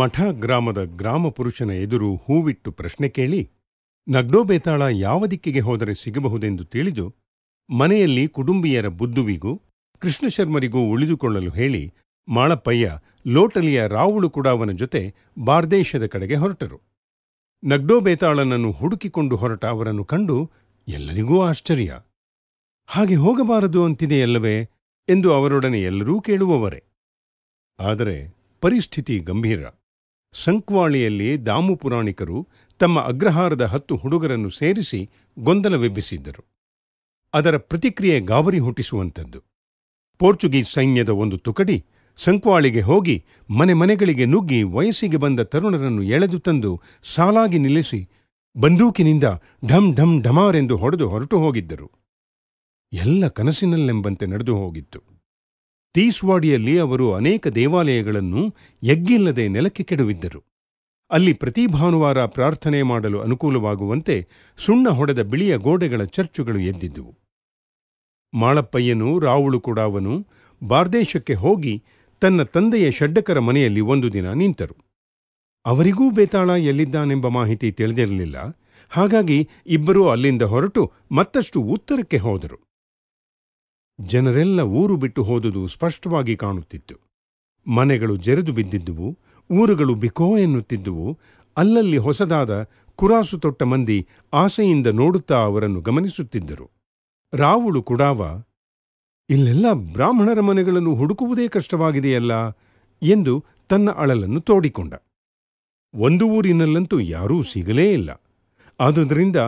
ಮಠ ಗ್ರಾಮದ ಗ್ರಾಮ ಪುರುಷನ ಎದುರು ಹೂವಿಟ್ಟು ಪ್ರಶ್ನೆ ಕೇಳಿ ನಗ್ಡೋಬೇತಾಳ ಯಾವ ದಿಕ್ಕಿಗೆ ಹೋದರೆ ಸಿಗಬಹುದೆಂದು ತಿಳಿದು ಮನೆಯಲ್ಲಿ ಕುಟುಂಬಿಯರ ಬುದ್ಧುವಿಗೂ ಕೃಷ್ಣಶರ್ಮರಿಗೂ ಉಳಿದುಕೊಳ್ಳಲು ಹೇಳಿ ಮಾಳಪ್ಪಯ್ಯ ಲೋಟಲಿಯ ರಾವುಳು ಕೂಡ ಅವನ ಜೊತೆ ಬಾರ್ದೇಶದ ಕಡೆಗೆ ಹೊರಟರು ನಗ್ಡೋಬೇತಾಳನನ್ನು ಹುಡುಕಿಕೊಂಡು ಹೊರಟ ಅವರನ್ನು ಕಂಡು ಎಲ್ಲರಿಗೂ ಆಶ್ಚರ್ಯ ಹಾಗೆ ಹೋಗಬಾರದು ಅಂತಿದೆಯಲ್ಲವೇ ಎಂದು ಅವರೊಡನೆ ಎಲ್ಲರೂ ಕೇಳುವವರೇ ಆದರೆ ಪರಿಸ್ಥಿತಿ ಗಂಭೀರ ಸಂಕ್ವಾಳಿಯಲ್ಲಿ ದಾಮು ಪುರಾಣಿಕರು ತಮ್ಮ ಅಗ್ರಹಾರದ ಹತ್ತು ಹುಡುಗರನ್ನು ಸೇರಿಸಿ ಗೊಂದಲವೆಬ್ಬಿಸಿದ್ದರು ಅದರ ಪ್ರತಿಕ್ರಿಯೆ ಗಾಬರಿ ಹುಟ್ಟಿಸುವಂಥದ್ದು ಪೋರ್ಚುಗೀಸ್ ಸೈನ್ಯದ ಒಂದು ತುಕಡಿ ಸಂಕ್ವಾಳಿಗೆ ಹೋಗಿ ಮನೆ ಮನೆಗಳಿಗೆ ನುಗ್ಗಿ ವಯಸ್ಸಿಗೆ ಬಂದ ತರುಣರನ್ನು ಎಳೆದು ತಂದು ಸಾಲಾಗಿ ನಿಲ್ಲಿಸಿ ಬಂದೂಕಿನಿಂದ ಢಂ ಢಂ ಢಮಾರೆಂದು ಹೊಡೆದು ಹೊರಟು ಹೋಗಿದ್ದರು ಎಲ್ಲ ಕನಸಿನಲ್ಲೆಂಬಂತೆ ನಡೆದು ಹೋಗಿತ್ತು ತೀಸ್ವಾಡಿಯಲ್ಲಿ ಅವರು ಅನೇಕ ದೇವಾಲಯಗಳನ್ನು ಎಗ್ಗಿಲ್ಲದೆ ನೆಲಕ್ಕೆ ಕೆಡುವಿದ್ದರು ಅಲ್ಲಿ ಪ್ರತಿ ಭಾನುವಾರ ಪ್ರಾರ್ಥನೆ ಮಾಡಲು ಅನುಕೂಲವಾಗುವಂತೆ ಸುಣ್ಣ ಹೊಡೆದ ಬಿಳಿಯ ಗೋಡೆಗಳ ಚರ್ಚುಗಳು ಎದ್ದಿದ್ದುವು ಮಾಳಪ್ಪಯ್ಯನು ರಾವುಳು ಕೂಡ ಅವನು ಬಾರ್ದೇಶಕ್ಕೆ ಹೋಗಿ ತನ್ನ ತಂದೆಯ ಷಡ್ಡಕರ ಮನೆಯಲ್ಲಿ ಒಂದು ದಿನ ನಿಂತರು ಅವರಿಗೂ ಬೇತಾಳ ಎಲ್ಲಿದ್ದಾನೆಂಬ ಮಾಹಿತಿ ತಿಳಿದಿರಲಿಲ್ಲ ಹಾಗಾಗಿ ಇಬ್ಬರೂ ಅಲ್ಲಿಂದ ಹೊರಟು ಮತ್ತಷ್ಟು ಉತ್ತರಕ್ಕೆ ಹೋದರು ಜನರೆಲ್ಲ ಊರು ಬಿಟ್ಟು ಹೋದುದು ಸ್ಪಷ್ಟವಾಗಿ ಕಾಣುತ್ತಿತ್ತು ಮನೆಗಳು ಜರೆದು ಬಿದ್ದಿದ್ದುವು ಊರುಗಳು ಬಿಕೋ ಎನ್ನುತ್ತಿದ್ದುವು ಅಲ್ಲಲ್ಲಿ ಹೊಸದಾದ ಕುರಾಸು ತೊಟ್ಟ ಮಂದಿ ಆಸೆಯಿಂದ ನೋಡುತ್ತಾ ಅವರನ್ನು ಗಮನಿಸುತ್ತಿದ್ದರು ರಾವುಳು ಕುಡಾವ ಇಲ್ಲೆಲ್ಲ ಬ್ರಾಹ್ಮಣರ ಮನೆಗಳನ್ನು ಹುಡುಕುವುದೇ ಕಷ್ಟವಾಗಿದೆಯಲ್ಲ ಎಂದು ತನ್ನ ಅಳಲನ್ನು ತೋಡಿಕೊಂಡ ಒಂದು ಊರಿನಲ್ಲಂತೂ ಯಾರೂ ಸಿಗಲೇ ಇಲ್ಲ ಆದುದರಿಂದ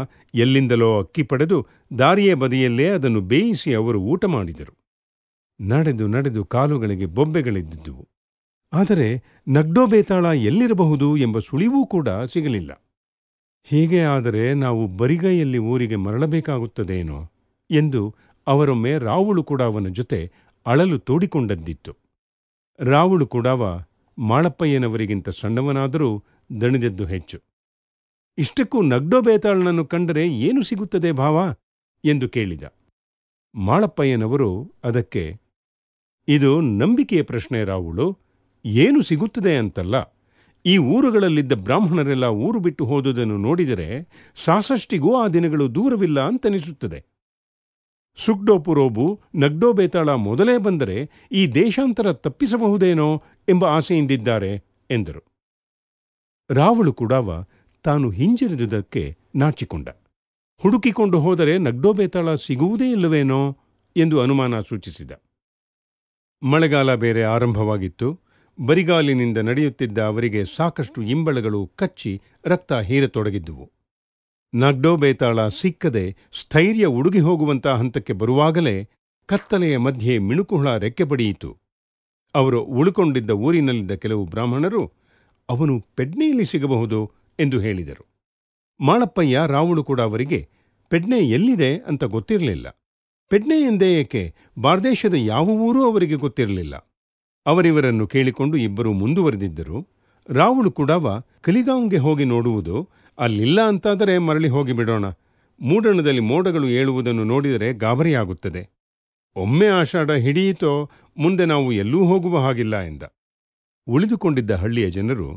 ಎಲ್ಲಿಂದಲೋ ಅಕ್ಕಿ ಪಡೆದು ದಾರಿಯ ಬದಿಯಲ್ಲೇ ಅದನ್ನು ಬೇಯಿಸಿ ಅವರು ಊಟ ಮಾಡಿದರು ನಡೆದು ನಡೆದು ಕಾಲುಗಳಿಗೆ ಬೊಬ್ಬೆಗಳಿದ್ದುವು ಆದರೆ ನಗ್ಡೋ ಬೇತಾಳ ಎಲ್ಲಿರಬಹುದು ಎಂಬ ಸುಳಿವೂ ಕೂಡ ಸಿಗಲಿಲ್ಲ ಹೀಗೆ ಆದರೆ ನಾವು ಬರಿಗೈಯಲ್ಲಿ ಊರಿಗೆ ಮರಳಬೇಕಾಗುತ್ತದೇನೋ ಎಂದು ಅವರೊಮ್ಮೆ ರಾವುಳು ಕೂಡ ಅವನ ಜೊತೆ ಅಳಲು ತೋಡಿಕೊಂಡದ್ದಿತ್ತು ರಾವುಳು ಕೂಡವ ಮಾಳಪ್ಪಯ್ಯನವರಿಗಿಂತ ಸಣ್ಣವನಾದರೂ ದಣಿದದ್ದು ಹೆಚ್ಚು ಇಷ್ಟಕ್ಕೂ ನಗ್ಡೋ ಬೇತಾಳನನ್ನು ಕಂಡರೆ ಏನು ಸಿಗುತ್ತದೆ ಭಾವ ಎಂದು ಕೇಳಿದ ಮಾಳಪ್ಪಯ್ಯನವರು ಅದಕ್ಕೆ ಇದು ನಂಬಿಕೆಯ ಪ್ರಶ್ನೆ ರಾವುಳು ಏನು ಸಿಗುತ್ತದೆ ಅಂತಲ್ಲ ಈ ಊರುಗಳಲ್ಲಿದ್ದ ಬ್ರಾಹ್ಮಣರೆಲ್ಲ ಊರು ಬಿಟ್ಟು ಹೋದುದನ್ನು ನೋಡಿದರೆ ಸಾಸಷ್ಟಿಗೂ ಆ ದಿನಗಳು ದೂರವಿಲ್ಲ ಅಂತನಿಸುತ್ತದೆ ಸುಗ್ಡೋಪುರೋಬು ನಗ್ಡೋ ಬೇತಾಳ ಮೊದಲೇ ಬಂದರೆ ಈ ದೇಶಾಂತರ ತಪ್ಪಿಸಬಹುದೇನೋ ಎಂಬ ಆಸೆಯಿಂದಿದ್ದಾರೆ ಎಂದರು ರಾವುಳು ಕೂಡ ತಾನು ಹಿಂಜರಿದುದಕ್ಕೆ ನಾಚಿಕೊಂಡ ಹುಡುಕಿಕೊಂಡು ಹೋದರೆ ನಗ್ಡೋಬೇತಾಳ ಸಿಗುವುದೇ ಇಲ್ಲವೇನೋ ಎಂದು ಅನುಮಾನ ಸೂಚಿಸಿದ ಮಳೆಗಾಲ ಬೇರೆ ಆರಂಭವಾಗಿತ್ತು ಬರಿಗಾಲಿನಿಂದ ನಡೆಯುತ್ತಿದ್ದ ಅವರಿಗೆ ಸಾಕಷ್ಟು ಇಂಬಳಗಳು ಕಚ್ಚಿ ರಕ್ತ ಹೀರತೊಡಗಿದ್ದುವು ನಗ್ಡೋಬೇತಾಳ ಸಿಕ್ಕದೆ ಸ್ಥೈರ್ಯ ಉಡುಗಿ ಹೋಗುವಂಥ ಹಂತಕ್ಕೆ ಬರುವಾಗಲೇ ಕತ್ತಲೆಯ ಮಧ್ಯೆ ಮಿಣುಕುಹುಳ ರೆಕ್ಕೆ ಪಡೆಯಿತು ಅವರು ಉಳುಕೊಂಡಿದ್ದ ಊರಿನಲ್ಲಿದ್ದ ಕೆಲವು ಬ್ರಾಹ್ಮಣರು ಅವನು ಪೆಡ್ನೆಯಲ್ಲಿ ಸಿಗಬಹುದು ಎಂದು ಹೇಳಿದರು ಮಾಳಪ್ಪಯ್ಯ ರಾವುಳು ಕೂಡ ಅವರಿಗೆ ಪೆಡ್ನೆ ಎಲ್ಲಿದೆ ಅಂತ ಗೊತ್ತಿರಲಿಲ್ಲ ಪೆಡ್ನೆ ಎಂದೇ ಏಕೆ ಬಾರ್ದೇಶದ ಯಾವ ಊರೂ ಅವರಿಗೆ ಗೊತ್ತಿರಲಿಲ್ಲ ಅವರಿವರನ್ನು ಕೇಳಿಕೊಂಡು ಇಬ್ಬರೂ ಮುಂದುವರೆದಿದ್ದರು ರಾವುಳು ಕೂಡವ ಕಲಿಗಾಂವ್ಗೆ ಹೋಗಿ ನೋಡುವುದು ಅಲ್ಲಿಲ್ಲ ಅಂತಾದರೆ ಮರಳಿ ಹೋಗಿಬಿಡೋಣ ಮೂಡಣದಲ್ಲಿ ಮೋಡಗಳು ಏಳುವುದನ್ನು ನೋಡಿದರೆ ಗಾಬರಿಯಾಗುತ್ತದೆ ಒಮ್ಮೆ ಆಷಾಢ ಹಿಡಿಯಿತೋ ಮುಂದೆ ನಾವು ಎಲ್ಲೂ ಹೋಗುವ ಹಾಗಿಲ್ಲ ಎಂದ ಉಳಿದುಕೊಂಡಿದ್ದ ಹಳ್ಳಿಯ ಜನರು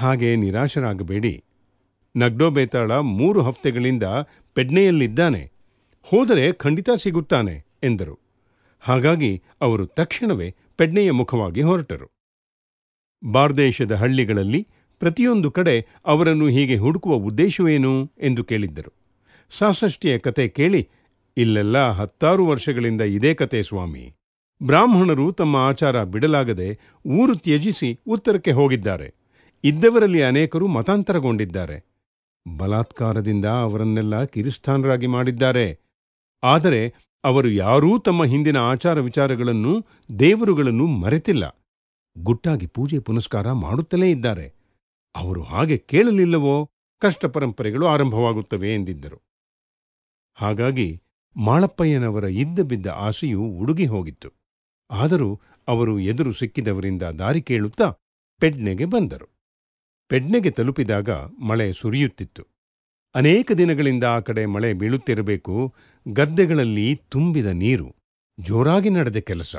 ಹಾಗೆ ನಿರಾಶರಾಗಬೇಡಿ ನಗ್ಡೋ ಬೇತಾಳ ಮೂರು ಹಫ್ತೆಗಳಿಂದ ಪೆಡ್ನೆಯಲ್ಲಿದ್ದಾನೆ ಹೋದರೆ ಖಂಡಿತ ಸಿಗುತ್ತಾನೆ ಎಂದರು ಹಾಗಾಗಿ ಅವರು ತಕ್ಷಣವೇ ಪೆಡ್ನೆಯ ಮುಖವಾಗಿ ಹೊರಟರು ಬಾರ್ದೇಶದ ಹಳ್ಳಿಗಳಲ್ಲಿ ಪ್ರತಿಯೊಂದು ಕಡೆ ಅವರನ್ನು ಹೀಗೆ ಹುಡುಕುವ ಉದ್ದೇಶವೇನು ಎಂದು ಕೇಳಿದ್ದರು ಸಾಸಷ್ಟಿಯ ಕತೆ ಕೇಳಿ ಇಲ್ಲೆಲ್ಲ ಹತ್ತಾರು ವರ್ಷಗಳಿಂದ ಇದೇ ಕತೆ ಸ್ವಾಮಿ ಬ್ರಾಹ್ಮಣರು ತಮ್ಮ ಆಚಾರ ಬಿಡಲಾಗದೆ ಊರು ತ್ಯಜಿಸಿ ಉತ್ತರಕ್ಕೆ ಹೋಗಿದ್ದಾರೆ ಇದ್ದವರಲ್ಲಿ ಅನೇಕರು ಮತಾಂತರಗೊಂಡಿದ್ದಾರೆ ಬಲಾತ್ಕಾರದಿಂದ ಅವರನ್ನೆಲ್ಲ ಕಿರಿಸ್ಥಾನರಾಗಿ ಮಾಡಿದ್ದಾರೆ ಆದರೆ ಅವರು ಯಾರೂ ತಮ್ಮ ಹಿಂದಿನ ಆಚಾರ ವಿಚಾರಗಳನ್ನು ದೇವರುಗಳನ್ನು ಮರೆತಿಲ್ಲ ಗುಟ್ಟಾಗಿ ಪೂಜೆ ಪುನಸ್ಕಾರ ಮಾಡುತ್ತಲೇ ಇದ್ದಾರೆ ಅವರು ಹಾಗೆ ಕೇಳಲಿಲ್ಲವೋ ಕಷ್ಟ ಪರಂಪರೆಗಳು ಆರಂಭವಾಗುತ್ತವೆ ಎಂದಿದ್ದರು ಹಾಗಾಗಿ ಮಾಳಪ್ಪಯ್ಯನವರ ಇದ್ದ ಬಿದ್ದ ಆಸೆಯು ಉಡುಗಿ ಹೋಗಿತ್ತು ಆದರೂ ಅವರು ಎದುರು ಸಿಕ್ಕಿದವರಿಂದ ದಾರಿ ಕೇಳುತ್ತಾ ಪೆಡ್ನೆಗೆ ಬಂದರು ಪೆಡ್ನೆಗೆ ತಲುಪಿದಾಗ ಮಳೆ ಸುರಿಯುತ್ತಿತ್ತು ಅನೇಕ ದಿನಗಳಿಂದ ಆ ಕಡೆ ಮಳೆ ಬೀಳುತ್ತಿರಬೇಕು ಗದ್ದೆಗಳಲ್ಲಿ ತುಂಬಿದ ನೀರು ಜೋರಾಗಿ ನಡೆದ ಕೆಲಸ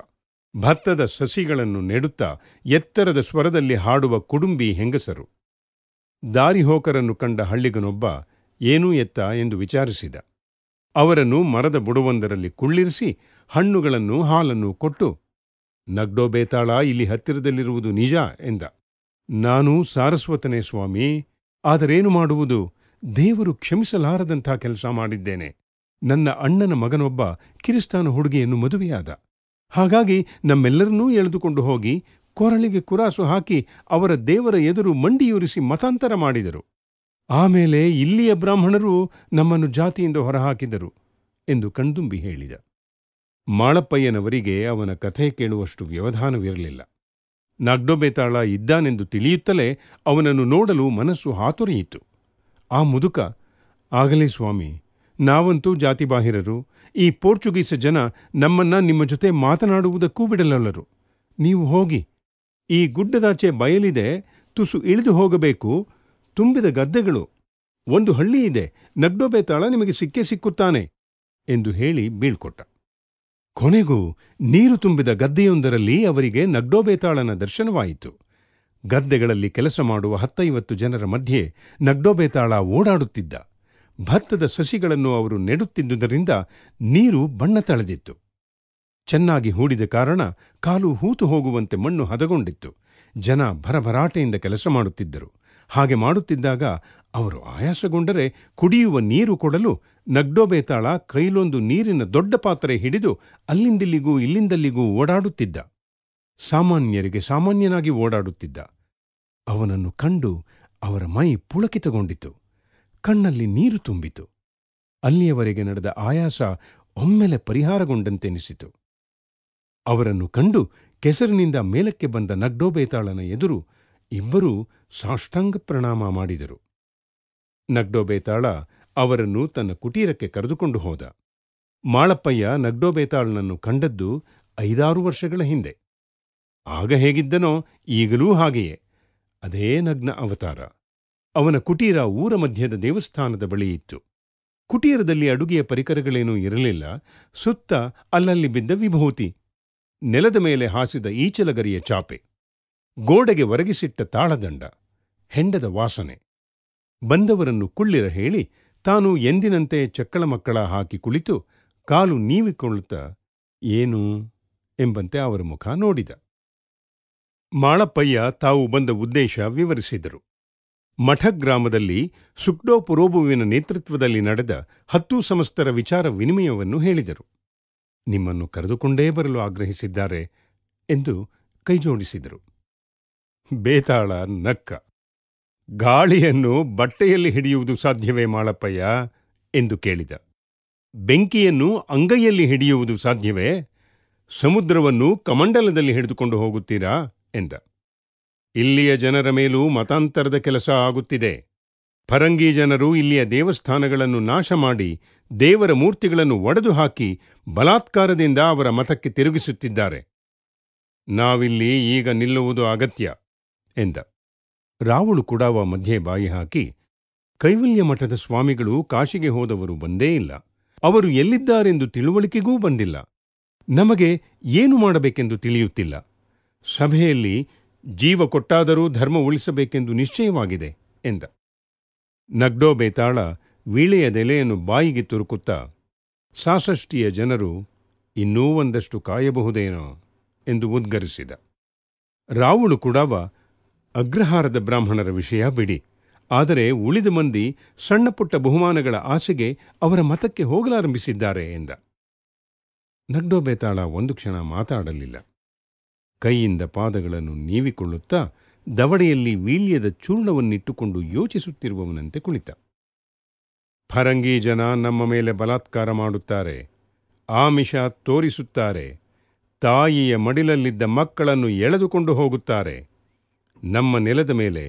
ಭತ್ತದ ಸಸಿಗಳನ್ನು ನೆಡುತ್ತಾ ಎತ್ತರದ ಸ್ವರದಲ್ಲಿ ಹಾಡುವ ಕುಡುಂಬಿ ಹೆಂಗಸರು ದಾರಿಹೋಕರನ್ನು ಕಂಡ ಹಳ್ಳಿಗನೊಬ್ಬ ಏನೂ ಎತ್ತ ಎಂದು ವಿಚಾರಿಸಿದ ಅವರನ್ನು ಮರದ ಬುಡವೊಂದರಲ್ಲಿ ಕುಳ್ಳಿರಿಸಿ ಹಣ್ಣುಗಳನ್ನು ಹಾಲನ್ನು ಕೊಟ್ಟು ನಗ್ಡೋ ಬೇತಾಳ ಇಲ್ಲಿ ಹತ್ತಿರದಲ್ಲಿರುವುದು ನಿಜ ಎಂದ ನಾನು ಸಾರಸ್ವತನೇ ಸ್ವಾಮಿ ಆದರೇನು ಮಾಡುವುದು ದೇವರು ಕ್ಷಮಿಸಲಾರದಂಥ ಕೆಲಸ ಮಾಡಿದ್ದೇನೆ ನನ್ನ ಅಣ್ಣನ ಮಗನೊಬ್ಬ ಕಿರಿಸ್ತಾನ ಹುಡುಗಿಯನ್ನು ಮದುವೆಯಾದ ಹಾಗಾಗಿ ನಮ್ಮೆಲ್ಲರನ್ನೂ ಎಳೆದುಕೊಂಡು ಹೋಗಿ ಕೊರಳಿಗೆ ಕುರಾಸು ಹಾಕಿ ಅವರ ದೇವರ ಎದುರು ಮಂಡಿಯೂರಿಸಿ ಮತಾಂತರ ಮಾಡಿದರು ಆಮೇಲೆ ಇಲ್ಲಿಯ ಬ್ರಾಹ್ಮಣರು ನಮ್ಮನ್ನು ಜಾತಿಯಿಂದ ಹೊರಹಾಕಿದರು ಎಂದು ಕಣ್ದುಂಬಿ ಹೇಳಿದ ಮಾಳಪ್ಪಯ್ಯನವರಿಗೆ ಅವನ ಕಥೆ ಕೇಳುವಷ್ಟು ವ್ಯವಧಾನವಿರಲಿಲ್ಲ ನಾಗ್ಡೋಬೇತಾಳ ಇದ್ದಾನೆಂದು ತಿಳಿಯುತ್ತಲೇ ಅವನನ್ನು ನೋಡಲು ಮನಸ್ಸು ಹಾತೊರೆಯಿತು ಆ ಮುದುಕ ಆಗಲೇ ಸ್ವಾಮಿ ನಾವಂತೂ ಜಾತಿಬಾಹಿರರು ಈ ಪೋರ್ಚುಗೀಸ ಜನ ನಮ್ಮನ್ನ ನಿಮ್ಮ ಜೊತೆ ಮಾತನಾಡುವುದಕ್ಕೂ ಬಿಡಲಲ್ಲರು ನೀವು ಹೋಗಿ ಈ ಗುಡ್ಡದಾಚೆ ಬಯಲಿದೆ ತುಸು ಇಳಿದು ಹೋಗಬೇಕು ತುಂಬಿದ ಗದ್ದೆಗಳು ಒಂದು ಹಳ್ಳಿ ಇದೆ ನಗ್ಡೋಬೇತಾಳ ನಿಮಗೆ ಸಿಕ್ಕೇ ಸಿಕ್ಕುತ್ತಾನೆ ಎಂದು ಹೇಳಿ ಬೀಳ್ಕೊಟ್ಟ ಕೊನೆಗೂ ನೀರು ತುಂಬಿದ ಗದ್ದೆಯೊಂದರಲ್ಲಿ ಅವರಿಗೆ ನಗ್ಡೋಬೇತಾಳನ ದರ್ಶನವಾಯಿತು ಗದ್ದೆಗಳಲ್ಲಿ ಕೆಲಸ ಮಾಡುವ ಹತ್ತೈವತ್ತು ಜನರ ಮಧ್ಯೆ ನಗ್ಡೋಬೇತಾಳ ಓಡಾಡುತ್ತಿದ್ದ ಭತ್ತದ ಸಸಿಗಳನ್ನು ಅವರು ನೆಡುತ್ತಿದ್ದುದರಿಂದ ನೀರು ಬಣ್ಣ ತಳೆದಿತ್ತು ಚೆನ್ನಾಗಿ ಹೂಡಿದ ಕಾರಣ ಕಾಲು ಹೂತು ಹೋಗುವಂತೆ ಮಣ್ಣು ಹದಗೊಂಡಿತ್ತು ಜನ ಭರಭರಾಟೆಯಿಂದ ಕೆಲಸ ಮಾಡುತ್ತಿದ್ದರು ಹಾಗೆ ಮಾಡುತ್ತಿದ್ದಾಗ ಅವರು ಆಯಾಸಗೊಂಡರೆ ಕುಡಿಯುವ ನೀರು ಕೊಡಲು ನಗ್ಡೋಬೇತಾಳ ಕೈಲೊಂದು ನೀರಿನ ದೊಡ್ಡ ಪಾತ್ರೆ ಹಿಡಿದು ಅಲ್ಲಿಂದಿಲ್ಲಿಗೂ ಇಲ್ಲಿಂದಲ್ಲಿಗೂ ಓಡಾಡುತ್ತಿದ್ದ ಸಾಮಾನ್ಯರಿಗೆ ಸಾಮಾನ್ಯನಾಗಿ ಓಡಾಡುತ್ತಿದ್ದ ಅವನನ್ನು ಕಂಡು ಅವರ ಮೈ ಪುಳಕಿತಗೊಂಡಿತು ಕಣ್ಣಲ್ಲಿ ನೀರು ತುಂಬಿತು ಅಲ್ಲಿಯವರೆಗೆ ನಡೆದ ಆಯಾಸ ಒಮ್ಮೆಲೆ ಪರಿಹಾರಗೊಂಡಂತೆನಿಸಿತು ಅವರನ್ನು ಕಂಡು ಕೆಸರಿನಿಂದ ಮೇಲಕ್ಕೆ ಬಂದ ನಗ್ಡೋಬೇತಾಳನ ಎದುರು ಇಬ್ಬರೂ ಸಾಷ್ಟಾಂಗ ಪ್ರಣಾಮ ಮಾಡಿದರು ನಗ್ಡೋಬೇತಾಳ ಅವರನ್ನು ತನ್ನ ಕುಟೀರಕ್ಕೆ ಕರೆದುಕೊಂಡು ಹೋದ ಮಾಳಪ್ಪಯ್ಯ ನಗ್ಡೋಬೇತಾಳನನ್ನು ಕಂಡದ್ದು ಐದಾರು ವರ್ಷಗಳ ಹಿಂದೆ ಆಗ ಹೇಗಿದ್ದನೋ ಈಗಲೂ ಹಾಗೆಯೇ ಅದೇ ನಗ್ನ ಅವತಾರ ಅವನ ಕುಟೀರ ಊರ ಮಧ್ಯದ ದೇವಸ್ಥಾನದ ಬಳಿ ಇತ್ತು ಕುಟೀರದಲ್ಲಿ ಅಡುಗೆಯ ಪರಿಕರಗಳೇನೂ ಇರಲಿಲ್ಲ ಸುತ್ತ ಅಲ್ಲಲ್ಲಿ ಬಿದ್ದ ವಿಭೂತಿ ನೆಲದ ಮೇಲೆ ಹಾಸಿದ ಈಚಲಗರಿಯ ಚಾಪೆ ಗೋಡೆಗೆ ಒರಗಿಸಿಟ್ಟ ತಾಳದಂಡ ಹೆಂಡದ ವಾಸನೆ ಬಂದವರನ್ನು ಕುಳ್ಳಿರ ಹೇಳಿ ತಾನು ಎಂದಿನಂತೆ ಚಕ್ಕಳ ಮಕ್ಕಳ ಹಾಕಿ ಕುಳಿತು ಕಾಲು ನೀವಿಕೊಳ್ಳುತ್ತ ಏನು ಎಂಬಂತೆ ಅವರ ಮುಖ ನೋಡಿದ ಮಾಳಪ್ಪಯ್ಯ ತಾವು ಬಂದ ಉದ್ದೇಶ ವಿವರಿಸಿದರು ಮಠಗ್ರಾಮದಲ್ಲಿ ಸುಕ್ಡೋ ಪುರೋಬುವಿನ ನೇತೃತ್ವದಲ್ಲಿ ನಡೆದ ಹತ್ತು ಸಮಸ್ತರ ವಿಚಾರ ವಿನಿಮಯವನ್ನು ಹೇಳಿದರು ನಿಮ್ಮನ್ನು ಕರೆದುಕೊಂಡೇ ಬರಲು ಆಗ್ರಹಿಸಿದ್ದಾರೆ ಎಂದು ಕೈಜೋಡಿಸಿದರು ಬೇತಾಳ ನಕ್ಕ ಗಾಳಿಯನ್ನು ಬಟ್ಟೆಯಲ್ಲಿ ಹಿಡಿಯುವುದು ಸಾಧ್ಯವೇ ಮಾಳಪ್ಪಯ್ಯ ಎಂದು ಕೇಳಿದ ಬೆಂಕಿಯನ್ನು ಅಂಗೈಯಲ್ಲಿ ಹಿಡಿಯುವುದು ಸಾಧ್ಯವೇ ಸಮುದ್ರವನ್ನು ಕಮಂಡಲದಲ್ಲಿ ಹಿಡಿದುಕೊಂಡು ಹೋಗುತ್ತೀರಾ ಎಂದ ಇಲ್ಲಿಯ ಜನರ ಮೇಲೂ ಮತಾಂತರದ ಕೆಲಸ ಆಗುತ್ತಿದೆ ಫರಂಗಿ ಜನರು ಇಲ್ಲಿಯ ದೇವಸ್ಥಾನಗಳನ್ನು ನಾಶ ಮಾಡಿ ದೇವರ ಮೂರ್ತಿಗಳನ್ನು ಒಡೆದು ಹಾಕಿ ಬಲಾತ್ಕಾರದಿಂದ ಅವರ ಮತಕ್ಕೆ ತಿರುಗಿಸುತ್ತಿದ್ದಾರೆ ನಾವಿಲ್ಲಿ ಈಗ ನಿಲ್ಲುವುದು ಅಗತ್ಯ ಎಂದ ರಾವಳು ಕುಡಾವ ಮಧ್ಯೆ ಬಾಯಿ ಹಾಕಿ ಕೈವಲ್ಯ ಮಠದ ಸ್ವಾಮಿಗಳು ಕಾಶಿಗೆ ಹೋದವರು ಬಂದೇ ಇಲ್ಲ ಅವರು ಎಲ್ಲಿದ್ದಾರೆಂದು ತಿಳುವಳಿಕೆಗೂ ಬಂದಿಲ್ಲ ನಮಗೆ ಏನು ಮಾಡಬೇಕೆಂದು ತಿಳಿಯುತ್ತಿಲ್ಲ ಸಭೆಯಲ್ಲಿ ಜೀವ ಕೊಟ್ಟಾದರೂ ಧರ್ಮ ಉಳಿಸಬೇಕೆಂದು ನಿಶ್ಚಯವಾಗಿದೆ ಎಂದ ನಗ್ಡೋ ಬೇತಾಳ ವೀಳೆಯ ಬಾಯಿಗೆ ತುರುಕುತ್ತಾ ಸಾಸಷ್ಟಿಯ ಜನರು ಇನ್ನೂ ಒಂದಷ್ಟು ಕಾಯಬಹುದೇನೋ ಎಂದು ಉದ್ಗರಿಸಿದ ರಾವುಳು ಕೂಡವ ಅಗ್ರಹಾರದ ಬ್ರಾಹ್ಮಣರ ವಿಷಯ ಬಿಡಿ ಆದರೆ ಉಳಿದ ಮಂದಿ ಸಣ್ಣಪುಟ್ಟ ಬಹುಮಾನಗಳ ಆಸೆಗೆ ಅವರ ಮತಕ್ಕೆ ಹೋಗಲಾರಂಭಿಸಿದ್ದಾರೆ ಎಂದ ನಗ್ಡೋಬೇತಾಳ ಒಂದು ಕ್ಷಣ ಮಾತಾಡಲಿಲ್ಲ ಕೈಯಿಂದ ಪಾದಗಳನ್ನು ನೀವಿಕೊಳ್ಳುತ್ತಾ ದವಡೆಯಲ್ಲಿ ವೀಳ್ಯದ ಚೂರ್ಣವನ್ನಿಟ್ಟುಕೊಂಡು ಯೋಚಿಸುತ್ತಿರುವವನಂತೆ ಕುಳಿತ ಫರಂಗಿ ಜನ ನಮ್ಮ ಮೇಲೆ ಬಲಾತ್ಕಾರ ಮಾಡುತ್ತಾರೆ ಆಮಿಷ ತೋರಿಸುತ್ತಾರೆ ತಾಯಿಯ ಮಡಿಲಲ್ಲಿದ್ದ ಮಕ್ಕಳನ್ನು ಎಳೆದುಕೊಂಡು ಹೋಗುತ್ತಾರೆ ನಮ್ಮ ನೆಲದ ಮೇಲೆ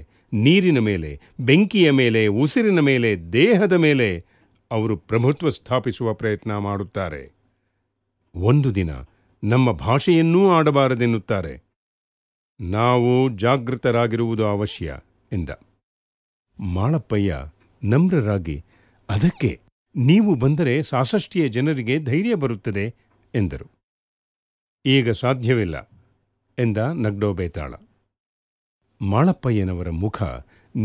ನೀರಿನ ಮೇಲೆ ಬೆಂಕಿಯ ಮೇಲೆ ಉಸಿರಿನ ಮೇಲೆ ದೇಹದ ಮೇಲೆ ಅವರು ಪ್ರಭುತ್ವ ಸ್ಥಾಪಿಸುವ ಪ್ರಯತ್ನ ಮಾಡುತ್ತಾರೆ ಒಂದು ದಿನ ನಮ್ಮ ಭಾಷೆಯನ್ನೂ ಆಡಬಾರದೆನ್ನುತ್ತಾರೆ ನಾವು ಜಾಗೃತರಾಗಿರುವುದು ಅವಶ್ಯ ಎಂದ ಮಾಳಪ್ಪಯ್ಯ ನಮ್ರರಾಗಿ ಅದಕ್ಕೆ ನೀವು ಬಂದರೆ ಸಾಸಷ್ಟಿಯ ಜನರಿಗೆ ಧೈರ್ಯ ಬರುತ್ತದೆ ಎಂದರು ಈಗ ಸಾಧ್ಯವಿಲ್ಲ ಎಂದ ನಗ್ಡೋಬೇತಾಳ ಮಾಳಪ್ಪಯ್ಯನವರ ಮುಖ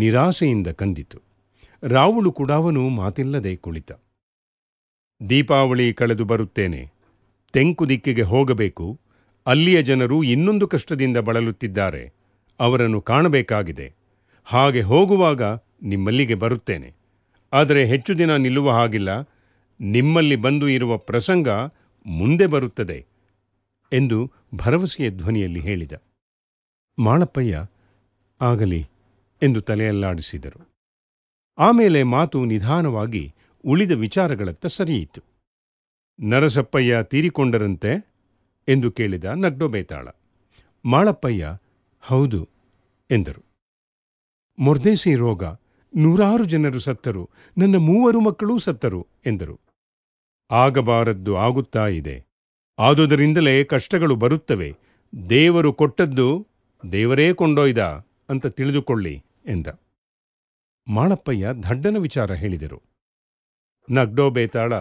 ನಿರಾಶೆಯಿಂದ ಕಂದಿತು ರಾವುಳು ಕೂಡ ಅವನು ಮಾತಿಲ್ಲದೆ ಕುಳಿತ ದೀಪಾವಳಿ ಕಳೆದು ಬರುತ್ತೇನೆ ತೆಂಕು ದಿಕ್ಕಿಗೆ ಹೋಗಬೇಕು ಅಲ್ಲಿಯ ಜನರು ಇನ್ನೊಂದು ಕಷ್ಟದಿಂದ ಬಳಲುತ್ತಿದ್ದಾರೆ ಅವರನ್ನು ಕಾಣಬೇಕಾಗಿದೆ ಹಾಗೆ ಹೋಗುವಾಗ ನಿಮ್ಮಲ್ಲಿಗೆ ಬರುತ್ತೇನೆ ಆದರೆ ಹೆಚ್ಚು ದಿನ ನಿಲ್ಲುವ ಹಾಗಿಲ್ಲ ನಿಮ್ಮಲ್ಲಿ ಬಂದು ಇರುವ ಪ್ರಸಂಗ ಮುಂದೆ ಬರುತ್ತದೆ ಎಂದು ಭರವಸೆಯ ಧ್ವನಿಯಲ್ಲಿ ಹೇಳಿದ ಮಾಳಪ್ಪಯ್ಯ ಆಗಲಿ ಎಂದು ತಲೆಯಲ್ಲಾಡಿಸಿದರು ಆಮೇಲೆ ಮಾತು ನಿಧಾನವಾಗಿ ಉಳಿದ ವಿಚಾರಗಳತ್ತ ಸರಿಯಿತು ನರಸಪ್ಪಯ್ಯ ತೀರಿಕೊಂಡರಂತೆ ಎಂದು ಕೇಳಿದ ನಗ್ಡೋಬೇತಾಳ ಮಾಳಪ್ಪಯ್ಯ ಹೌದು ಎಂದರು ಮೊರ್ದೇಸಿ ರೋಗ ನೂರಾರು ಜನರು ಸತ್ತರು ನನ್ನ ಮೂವರು ಮಕ್ಕಳೂ ಸತ್ತರು ಎಂದರು ಆಗಬಾರದ್ದು ಆಗುತ್ತಾ ಇದೆ ಆದುದರಿಂದಲೇ ಕಷ್ಟಗಳು ಬರುತ್ತವೆ ದೇವರು ಕೊಟ್ಟದ್ದು ದೇವರೇ ಕೊಂಡೊಯ್ದ ಅಂತ ತಿಳಿದುಕೊಳ್ಳಿ ಎಂದ ಮಾಳಪ್ಪಯ್ಯ ದಡ್ಡನ ವಿಚಾರ ಹೇಳಿದರು ನಗ್ಡೋ ಬೇತಾಳ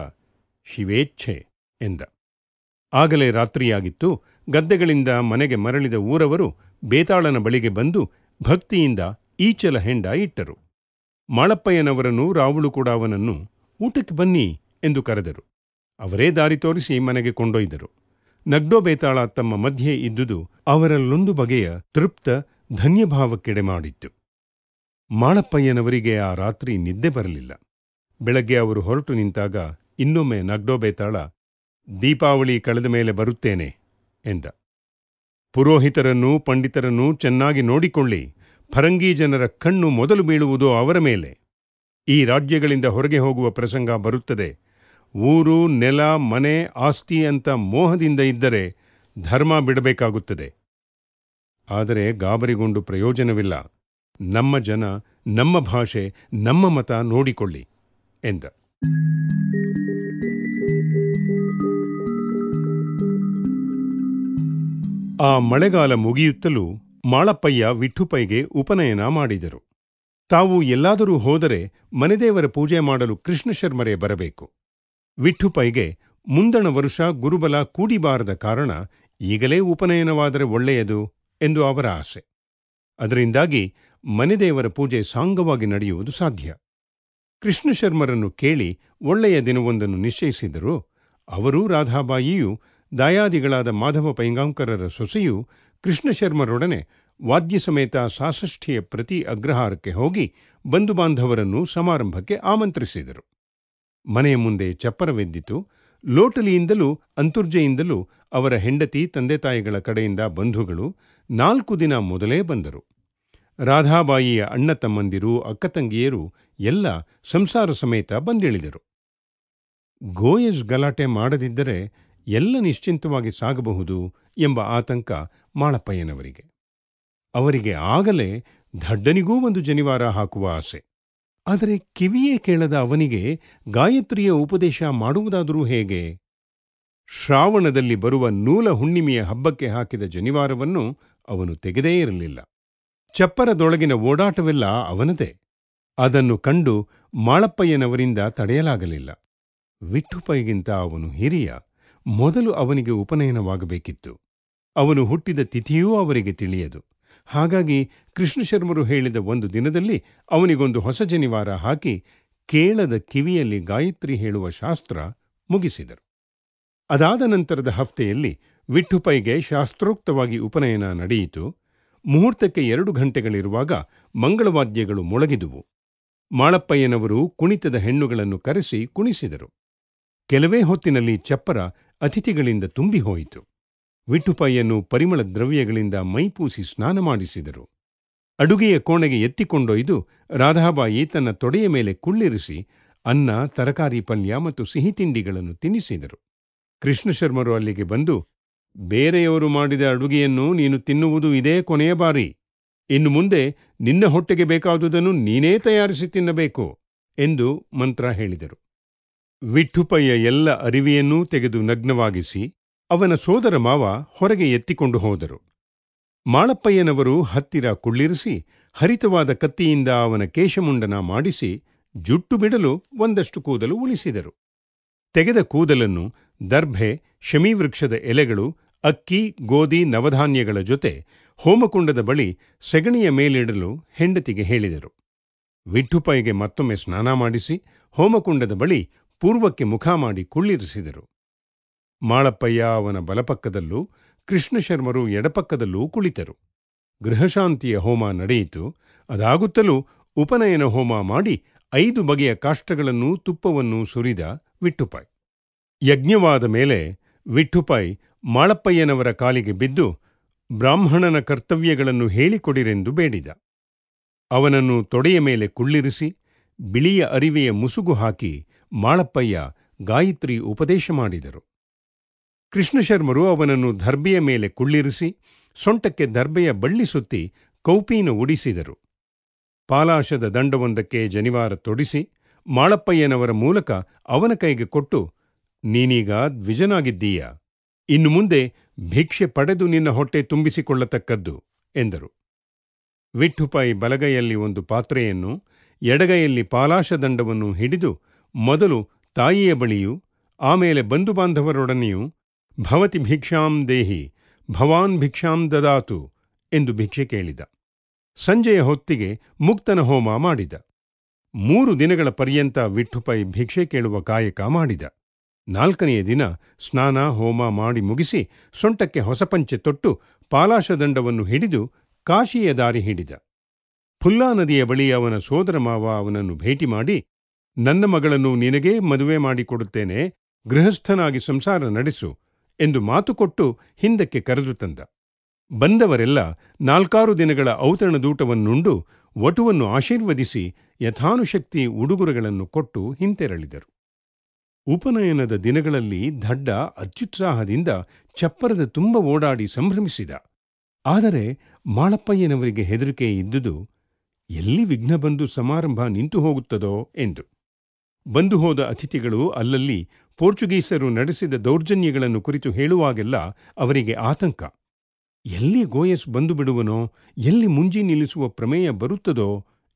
ಶಿವೇಚ್ಛೆ ಎಂದ ಆಗಲೇ ರಾತ್ರಿಯಾಗಿತ್ತು ಗದ್ದೆಗಳಿಂದ ಮನೆಗೆ ಮರಳಿದ ಊರವರು ಬೇತಾಳನ ಬಳಿಗೆ ಬಂದು ಭಕ್ತಿಯಿಂದ ಈಚಲ ಹೆಂಡ ಇಟ್ಟರು ಮಾಳಪ್ಪಯ್ಯನವರನ್ನು ರಾವುಳು ಕೂಡ ಅವನನ್ನು ಊಟಕ್ಕೆ ಬನ್ನಿ ಎಂದು ಕರೆದರು ಅವರೇ ದಾರಿ ತೋರಿಸಿ ಮನೆಗೆ ಕೊಂಡೊಯ್ದರು ನಗ್ಡೋ ಬೇತಾಳ ತಮ್ಮ ಮಧ್ಯೆ ಇದ್ದುದು ಅವರಲ್ಲೊಂದು ಬಗೆಯ ತೃಪ್ತ ಧನ್ಯಭಾವಕ್ಕೆಡೆ ಮಾಡಿತ್ತು ಮಾಳಪ್ಪಯ್ಯನವರಿಗೆ ಆ ರಾತ್ರಿ ನಿದ್ದೆ ಬರಲಿಲ್ಲ ಬೆಳಗ್ಗೆ ಅವರು ಹೊರಟು ನಿಂತಾಗ ಇನ್ನೊಮ್ಮೆ ನಗ್ಡೋಬೇತಾಳ ದೀಪಾವಳಿ ಕಳೆದ ಮೇಲೆ ಬರುತ್ತೇನೆ ಎಂದ ಪುರೋಹಿತರನ್ನೂ ಪಂಡಿತರನ್ನೂ ಚೆನ್ನಾಗಿ ನೋಡಿಕೊಳ್ಳಿ ಫರಂಗಿ ಜನರ ಕಣ್ಣು ಮೊದಲು ಬೀಳುವುದು ಅವರ ಮೇಲೆ ಈ ರಾಜ್ಯಗಳಿಂದ ಹೊರಗೆ ಹೋಗುವ ಪ್ರಸಂಗ ಬರುತ್ತದೆ ಊರು ನೆಲ ಮನೆ ಆಸ್ತಿ ಅಂತ ಮೋಹದಿಂದ ಇದ್ದರೆ ಧರ್ಮ ಬಿಡಬೇಕಾಗುತ್ತದೆ ಆದರೆ ಗಾಬರಿಗೊಂಡು ಪ್ರಯೋಜನವಿಲ್ಲ ನಮ್ಮ ಜನ ನಮ್ಮ ಭಾಷೆ ನಮ್ಮ ಮತ ನೋಡಿಕೊಳ್ಳಿ ಎಂದ ಆ ಮಳೆಗಾಲ ಮುಗಿಯುತ್ತಲೂ ಮಾಳಪ್ಪಯ್ಯ ವಿಠುಪೈಗೆ ಉಪನಯನ ಮಾಡಿದರು ತಾವು ಎಲ್ಲಾದರೂ ಹೋದರೆ ಮನೆದೇವರ ಪೂಜೆ ಮಾಡಲು ಕೃಷ್ಣಶರ್ಮರೇ ಬರಬೇಕು ವಿಠುಪೈಗೆ ಮುಂದಣ ವರ್ಷ ಗುರುಬಲ ಕೂಡಿಬಾರದ ಕಾರಣ ಈಗಲೇ ಉಪನಯನವಾದರೆ ಒಳ್ಳೆಯದು ಎಂದು ಅವರ ಆಸೆ ಅದರಿಂದಾಗಿ ಮನೆದೇವರ ಪೂಜೆ ಸಾಂಗವಾಗಿ ನಡೆಯುವುದು ಸಾಧ್ಯ ಕೃಷ್ಣಶರ್ಮರನ್ನು ಕೇಳಿ ಒಳ್ಳೆಯ ದಿನವೊಂದನ್ನು ನಿಶ್ಚಯಿಸಿದರು ಅವರೂ ರಾಧಾಬಾಯಿಯೂ ದಾಯಾದಿಗಳಾದ ಮಾಧವ ಪೈಂಗಾಂಕರರ ಸೊಸೆಯು ಕೃಷ್ಣಶರ್ಮರೊಡನೆ ವಾದ್ಯ ಸಮೇತ ಸಾಸಷ್ಠಿಯ ಪ್ರತಿ ಅಗ್ರಹಾರಕ್ಕೆ ಹೋಗಿ ಬಂಧು ಸಮಾರಂಭಕ್ಕೆ ಆಮಂತ್ರಿಸಿದರು ಮನೆಯ ಮುಂದೆ ಚಪ್ಪರವೆದ್ದಿತು ಲೋಟಲಿಯಿಂದಲೂ ಅಂತುರ್ಜೆಯಿಂದಲೂ ಅವರ ಹೆಂಡತಿ ತಂದೆ ತಾಯಿಗಳ ಕಡೆಯಿಂದ ಬಂಧುಗಳು ನಾಲ್ಕು ದಿನ ಮೊದಲೇ ಬಂದರು ರಾಧಾಬಾಯಿಯ ಅಣ್ಣ ತಮ್ಮಂದಿರು ಅಕ್ಕತಂಗಿಯರು ಎಲ್ಲ ಸಂಸಾರ ಸಮೇತ ಬಂದಿಳಿದರು ಗೋಯಜ್ ಗಲಾಟೆ ಮಾಡದಿದ್ದರೆ ಎಲ್ಲ ನಿಶ್ಚಿಂತವಾಗಿ ಸಾಗಬಹುದು ಎಂಬ ಆತಂಕ ಮಾಳಪ್ಪಯ್ಯನವರಿಗೆ ಅವರಿಗೆ ಆಗಲೇ ದಡ್ಡನಿಗೂ ಒಂದು ಜನಿವಾರ ಹಾಕುವ ಆಸೆ ಆದರೆ ಕಿವಿಯೇ ಕೇಳದ ಅವನಿಗೆ ಗಾಯತ್ರಿಯ ಉಪದೇಶ ಮಾಡುವುದಾದರೂ ಹೇಗೆ ಶ್ರಾವಣದಲ್ಲಿ ಬರುವ ನೂಲ ಹುಣ್ಣಿಮೆಯ ಹಬ್ಬಕ್ಕೆ ಹಾಕಿದ ಜನಿವಾರವನ್ನು ಅವನು ತೆಗೆದೇ ಇರಲಿಲ್ಲ ಚಪ್ಪರದೊಳಗಿನ ಓಡಾಟವೆಲ್ಲ ಅವನದೇ ಅದನ್ನು ಕಂಡು ಮಾಳಪ್ಪಯ್ಯನವರಿಂದ ತಡೆಯಲಾಗಲಿಲ್ಲ ವಿಠುಪೈಗಿಂತ ಅವನು ಹಿರಿಯ ಮೊದಲು ಅವನಿಗೆ ಉಪನಯನವಾಗಬೇಕಿತ್ತು ಅವನು ಹುಟ್ಟಿದ ತಿಥಿಯೂ ಅವರಿಗೆ ತಿಳಿಯದು ಹಾಗಾಗಿ ಕೃಷ್ಣ ಶರ್ಮರು ಹೇಳಿದ ಒಂದು ದಿನದಲ್ಲಿ ಅವನಿಗೊಂದು ಹೊಸ ಜನಿವಾರ ಹಾಕಿ ಕೇಳದ ಕಿವಿಯಲ್ಲಿ ಗಾಯತ್ರಿ ಹೇಳುವ ಶಾಸ್ತ್ರ ಮುಗಿಸಿದರು ಅದಾದ ನಂತರದ ಹಫ್ತೆಯಲ್ಲಿ ವಿಠುಪೈಗೆ ಶಾಸ್ತ್ರೋಕ್ತವಾಗಿ ಉಪನಯನ ನಡೆಯಿತು ಮುಹೂರ್ತಕ್ಕೆ ಎರಡು ಗಂಟೆಗಳಿರುವಾಗ ಮಂಗಳವಾದ್ಯಗಳು ಮೊಳಗಿದುವು ಮಾಳಪ್ಪಯ್ಯನವರು ಕುಣಿತದ ಹೆಣ್ಣುಗಳನ್ನು ಕರೆಸಿ ಕುಣಿಸಿದರು ಕೆಲವೇ ಹೊತ್ತಿನಲ್ಲಿ ಚಪ್ಪರ ಅತಿಥಿಗಳಿಂದ ತುಂಬಿಹೋಯಿತು ವಿಠುಪಯ್ಯನು ಪರಿಮಳ ದ್ರವ್ಯಗಳಿಂದ ಮೈಪೂಸಿ ಸ್ನಾನ ಮಾಡಿಸಿದರು ಅಡುಗೆಯ ಕೋಣೆಗೆ ಎತ್ತಿಕೊಂಡೊಯ್ದು ರಾಧಾಬಾಯಿ ತನ್ನ ತೊಡೆಯ ಮೇಲೆ ಕುಳ್ಳಿರಿಸಿ ಅನ್ನ ತರಕಾರಿ ಪಲ್ಯ ಮತ್ತು ಸಿಹಿ ತಿಂಡಿಗಳನ್ನು ತಿನ್ನಿಸಿದರು ಕೃಷ್ಣಶರ್ಮರು ಅಲ್ಲಿಗೆ ಬಂದು ಬೇರೆಯವರು ಮಾಡಿದ ಅಡುಗೆಯನ್ನು ನೀನು ತಿನ್ನುವುದು ಇದೇ ಕೊನೆಯ ಬಾರಿ ಇನ್ನು ಮುಂದೆ ನಿನ್ನ ಹೊಟ್ಟೆಗೆ ಬೇಕಾದುದನ್ನು ನೀನೇ ತಯಾರಿಸಿ ತಿನ್ನಬೇಕು ಎಂದು ಮಂತ್ರ ಹೇಳಿದರು ವಿಠುಪಯ್ಯ ಎಲ್ಲ ಅರಿವಿಯನ್ನೂ ತೆಗೆದು ನಗ್ನವಾಗಿಸಿ ಅವನ ಸೋದರ ಮಾವ ಹೊರಗೆ ಎತ್ತಿಕೊಂಡು ಹೋದರು ಮಾಳಪ್ಪಯ್ಯನವರು ಹತ್ತಿರ ಕುಳ್ಳಿರಿಸಿ ಹರಿತವಾದ ಕತ್ತಿಯಿಂದ ಅವನ ಕೇಶಮುಂಡನ ಮಾಡಿಸಿ ಜುಟ್ಟು ಬಿಡಲು ಒಂದಷ್ಟು ಕೂದಲು ಉಳಿಸಿದರು ತೆಗೆದ ಕೂದಲನ್ನು ದರ್ಭೆ ಶಮೀವೃಕ್ಷದ ಎಲೆಗಳು ಅಕ್ಕಿ ಗೋಧಿ ನವಧಾನ್ಯಗಳ ಜೊತೆ ಹೋಮಕುಂಡದ ಬಳಿ ಸೆಗಣಿಯ ಮೇಲಿಡಲು ಹೆಂಡತಿಗೆ ಹೇಳಿದರು ವಿಠುಪೈಗೆ ಮತ್ತೊಮ್ಮೆ ಸ್ನಾನ ಮಾಡಿಸಿ ಹೋಮಕುಂಡದ ಬಳಿ ಪೂರ್ವಕ್ಕೆ ಮುಖ ಮಾಡಿ ಕುಳ್ಳಿರಿಸಿದರು ಮಾಳಪ್ಪಯ್ಯ ಅವನ ಬಲಪಕ್ಕದಲ್ಲೂ ಕೃಷ್ಣಶರ್ಮರು ಎಡಪಕ್ಕದಲ್ಲೂ ಕುಳಿತರು ಗೃಹಶಾಂತಿಯ ಹೋಮ ನಡೆಯಿತು ಅದಾಗುತ್ತಲೂ ಉಪನಯನ ಹೋಮ ಮಾಡಿ ಐದು ಬಗೆಯ ಕಾಷ್ಟಗಳನ್ನೂ ತುಪ್ಪವನ್ನೂ ಸುರಿದ ವಿಠುಪಾಯ್ ಯಜ್ಞವಾದ ಮೇಲೆ ವಿಠುಪಾಯ್ ಮಾಳಪ್ಪಯ್ಯನವರ ಕಾಲಿಗೆ ಬಿದ್ದು ಬ್ರಾಹ್ಮಣನ ಕರ್ತವ್ಯಗಳನ್ನು ಹೇಳಿಕೊಡಿರೆಂದು ಬೇಡಿದ ಅವನನ್ನು ತೊಡೆಯ ಮೇಲೆ ಕುಳ್ಳಿರಿಸಿ ಬಿಳಿಯ ಅರಿವೆಯ ಮುಸುಗು ಹಾಕಿ ಮಾಳಪ್ಪಯ್ಯ ಗಾಯತ್ರಿ ಉಪದೇಶ ಮಾಡಿದರು ಕೃಷ್ಣಶರ್ಮರು ಅವನನ್ನು ದರ್ಬೆಯ ಮೇಲೆ ಕುಳ್ಳಿರಿಸಿ ಸೊಂಟಕ್ಕೆ ದರ್ಬೆಯ ಬಳ್ಳಿ ಸುತ್ತಿ ಕೌಪೀನ ಉಡಿಸಿದರು ಪಾಲಾಶದ ದಂಡವೊಂದಕ್ಕೆ ಜನಿವಾರ ತೊಡಿಸಿ ಮಾಳಪ್ಪಯ್ಯನವರ ಮೂಲಕ ಅವನ ಕೈಗೆ ಕೊಟ್ಟು ನೀನೀಗ ದ್ವಿಜನಾಗಿದ್ದೀಯ ಇನ್ನು ಮುಂದೆ ಭಿಕ್ಷೆ ಪಡೆದು ನಿನ್ನ ಹೊಟ್ಟೆ ತುಂಬಿಸಿಕೊಳ್ಳತಕ್ಕದ್ದು ಎಂದರು ವಿಠುಪಾಯಿ ಬಲಗೈಯಲ್ಲಿ ಒಂದು ಪಾತ್ರೆಯನ್ನು ಎಡಗೈಯಲ್ಲಿ ಪಾಲಾಶದಂಡವನ್ನು ಹಿಡಿದು ಮೊದಲು ತಾಯಿಯ ಬಳಿಯೂ ಆಮೇಲೆ ಬಂಧು ಬಾಂಧವರೊಡನೆಯೂ ಭವತಿ ಭಿಕ್ಷಾಂ ದೇಹಿ ಭವಾನ್ ಭಿಕ್ಷಾಂ ದದಾತು ಎಂದು ಭಿಕ್ಷೆ ಕೇಳಿದ ಸಂಜೆಯ ಹೊತ್ತಿಗೆ ಮುಕ್ತನ ಹೋಮ ಮಾಡಿದ ಮೂರು ದಿನಗಳ ಪರ್ಯಂತ ವಿಠುಪೈ ಭಿಕ್ಷೆ ಕೇಳುವ ಕಾಯಕ ಮಾಡಿದ ನಾಲ್ಕನೆಯ ದಿನ ಸ್ನಾನ ಹೋಮ ಮಾಡಿ ಮುಗಿಸಿ ಸೊಂಟಕ್ಕೆ ಹೊಸಪಂಚೆ ತೊಟ್ಟು ಪಾಲಾಶದಂಡವನ್ನು ಹಿಡಿದು ಕಾಶಿಯ ದಾರಿ ಹಿಡಿದ ಫುಲ್ಲಾ ನದಿಯ ಬಳಿ ಅವನ ಸೋದರ ಮಾವ ಅವನನ್ನು ಭೇಟಿ ಮಾಡಿ ನನ್ನ ಮಗಳನ್ನು ನಿನಗೇ ಮದುವೆ ಮಾಡಿಕೊಡುತ್ತೇನೆ ಗೃಹಸ್ಥನಾಗಿ ಸಂಸಾರ ನಡೆಸು ಎಂದು ಮಾತು ಕೊಟ್ಟು ಹಿಂದಕ್ಕೆ ಕರೆದು ತಂದ ಬಂದವರೆಲ್ಲ ನಾಲ್ಕಾರು ದಿನಗಳ ಔತಣದೂಟವನ್ನುಂಡು ವಟುವನ್ನು ಆಶೀರ್ವದಿಸಿ ಯಥಾನುಶಕ್ತಿ ಉಡುಗೊರೆಗಳನ್ನು ಕೊಟ್ಟು ಹಿಂತೆರಳಿದರು ಉಪನಯನದ ದಿನಗಳಲ್ಲಿ ದಡ್ಡ ಅತ್ಯುತ್ಸಾಹದಿಂದ ಚಪ್ಪರದ ತುಂಬ ಓಡಾಡಿ ಸಂಭ್ರಮಿಸಿದ ಆದರೆ ಮಾಳಪ್ಪಯ್ಯನವರಿಗೆ ಹೆದರಿಕೆ ಇದ್ದುದು ಎಲ್ಲಿ ವಿಘ್ನ ಬಂದು ಸಮಾರಂಭ ನಿಂತು ಹೋಗುತ್ತದೋ ಎಂದು ಬಂದು ಹೋದ ಅತಿಥಿಗಳು ಅಲ್ಲಲ್ಲಿ ಪೋರ್ಚುಗೀಸರು ನಡೆಸಿದ ದೌರ್ಜನ್ಯಗಳನ್ನು ಕುರಿತು ಹೇಳುವಾಗೆಲ್ಲ ಅವರಿಗೆ ಆತಂಕ ಎಲ್ಲಿ ಗೋಯಸ್ ಬಂದು ಬಿಡುವನೋ ಎಲ್ಲಿ ಮುಂಜಿ ನಿಲ್ಲಿಸುವ ಪ್ರಮೇಯ ಬರುತ್ತದೋ